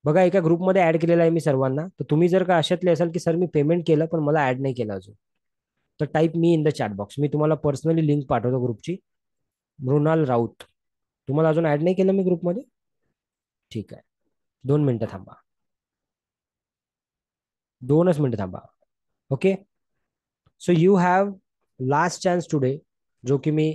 बघा एका ग्रुपमध्ये ऍड केलेला आहे मी सर्वांना तर तुम्ही जर का अशातले असाल की सर मी पेमेंट केलं पण मला ऍड नाही केलं अजून तर type me in the chat box मी तुम्हाला पर्सनली लिंक पाठवतो ग्रुपची मृणाल राऊत तुम्हाला अजून ऍड नाही केलं मी ग्रुपमध्ये ठीक आहे दोन मिनटं थांबा दोनच मिनटं थांबा okay so you have last chance today जो की मी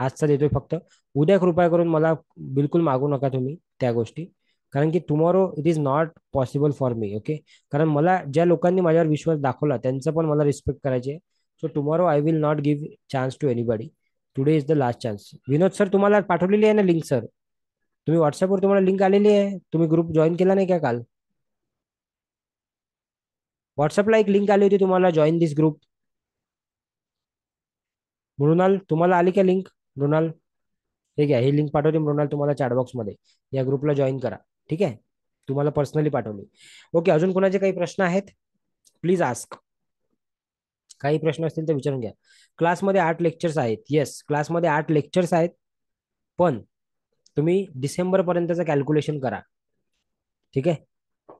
आजचा देतोय फक्त उद्या कृपया करून मला बिलकुल मागू नका तुम्ही त्या गोष्टी कारण की tomorrow it is not possible for me okay कारण मला ज्या लोकांनी माझ्यावर विश्वास दाखवला त्यांचा पण मला रिस्पेक्ट करायचे आहे so tomorrow I will not give chance to anybody today is the last chance Vinod sir तुम्हाला पाठवलेली आहे ना लिंक सर तुम्ही व्हॉट्सअपवर तुम्हाला लिंक आलेली आहे तुम्ही ग्रुप जॉईन केला नाही का काल व्हॉट्सअपला एक लिंक आली होती तुम्हाला जॉईन दिस ग्रुप मृणाल तुम्हाला आली का लिंक मृणाल ठीक आहे ही लिंक पाठवते मृणाल तुम्हाला चॅटबॉक्समध्ये मध्ये या ग्रुपला जॉईन करा ठीक आहे तुम्हाला पर्सनली पाठवली ओके अजून कोणाचे काही प्रश्न आहेत प्लीज आस्क काही प्रश्न असतील तर विचारून घ्या क्लासमध्ये आठ लेक्चर्स आहेत येस क्लासमध्ये आठ लेक्चर्स आहेत पण तुम्ही डिसेंबरपर्यंतचं कॅल्क्युलेशन करा ठीक आहे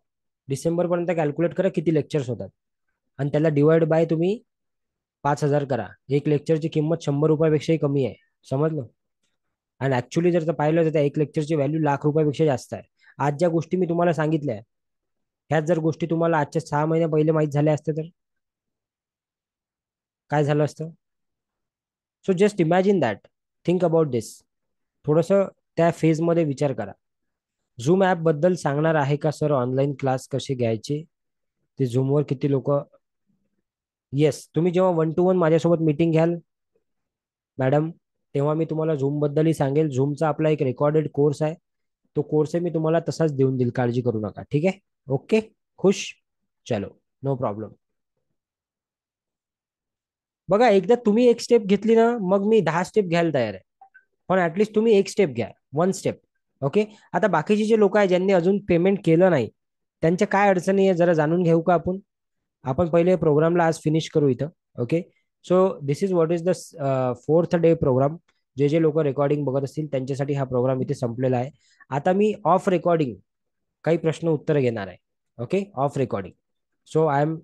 डिसेंबरपर्यंत कॅल्क्युलेट करा किती लेक्चर्स होतात आणि त्याला डिवाइड बाय तुम्ही पाच हजार करा एक लेक्चरची किंमत शंभर रुपयापेक्षाही कमी आहे समजलं आणि ऍक्च्युली जर पाहिलं तर त्या एक लेक्चरची व्हॅल्यू लाख रुपयापेक्षा जास्त आहे आज ज्या गोष्टी मी तुम्हाला सांगितल्या ह्याच जर गोष्टी तुम्हाला आजच्या सहा महिन्या पहिले माहीत झाल्या असते तर काय झालं असतं so just imagine that think about this थोडस त्या फेजमध्ये विचार करा झूम बद्दल सांगणार आहे का सर ऑनलाईन क्लास कसे घ्यायचे ते झूमवर किती लोक येस तुम्ही जेव्हा वन टू वन माझ्यासोबत मीटिंग घ्याल मॅडम तेव्हा मी तुम्हाला झूम बद्दलही सांगेल झूमचा आपला एक रेकॉर्डेड कोर्स आहे तो कोर्स मी तुम्हाला तसाच देऊन देईल काळजी करू नका ठीक आहे ओके खुश चलो नो प्रॉब्लेम बघा एकदा तुम्ही एक स्टेप घेतली ना मग मी दहा स्टेप घ्यायला तयार आहे पण ऍटलिस्ट तुम्ही एक स्टेप घ्या वन स्टेप ओके आता बाकीचे जे लोक आहेत ज्यांनी अजून पेमेंट केलं नाही त्यांच्या काय अडचणी आहे जरा जाणून घेऊ का आपण आपण पहिले प्रोग्रामला आज फिनिश करू इथं okay so this is what is the fourth day program जे जे लोक रेकॉर्डिंग बघत असतील त्यांच्यासाठी हा प्रोग्राम इथे संपलेला आहे आता मी ऑफ रेकॉर्डिंग काही प्रश्न उत्तर घेणार आहे okay off recording so I M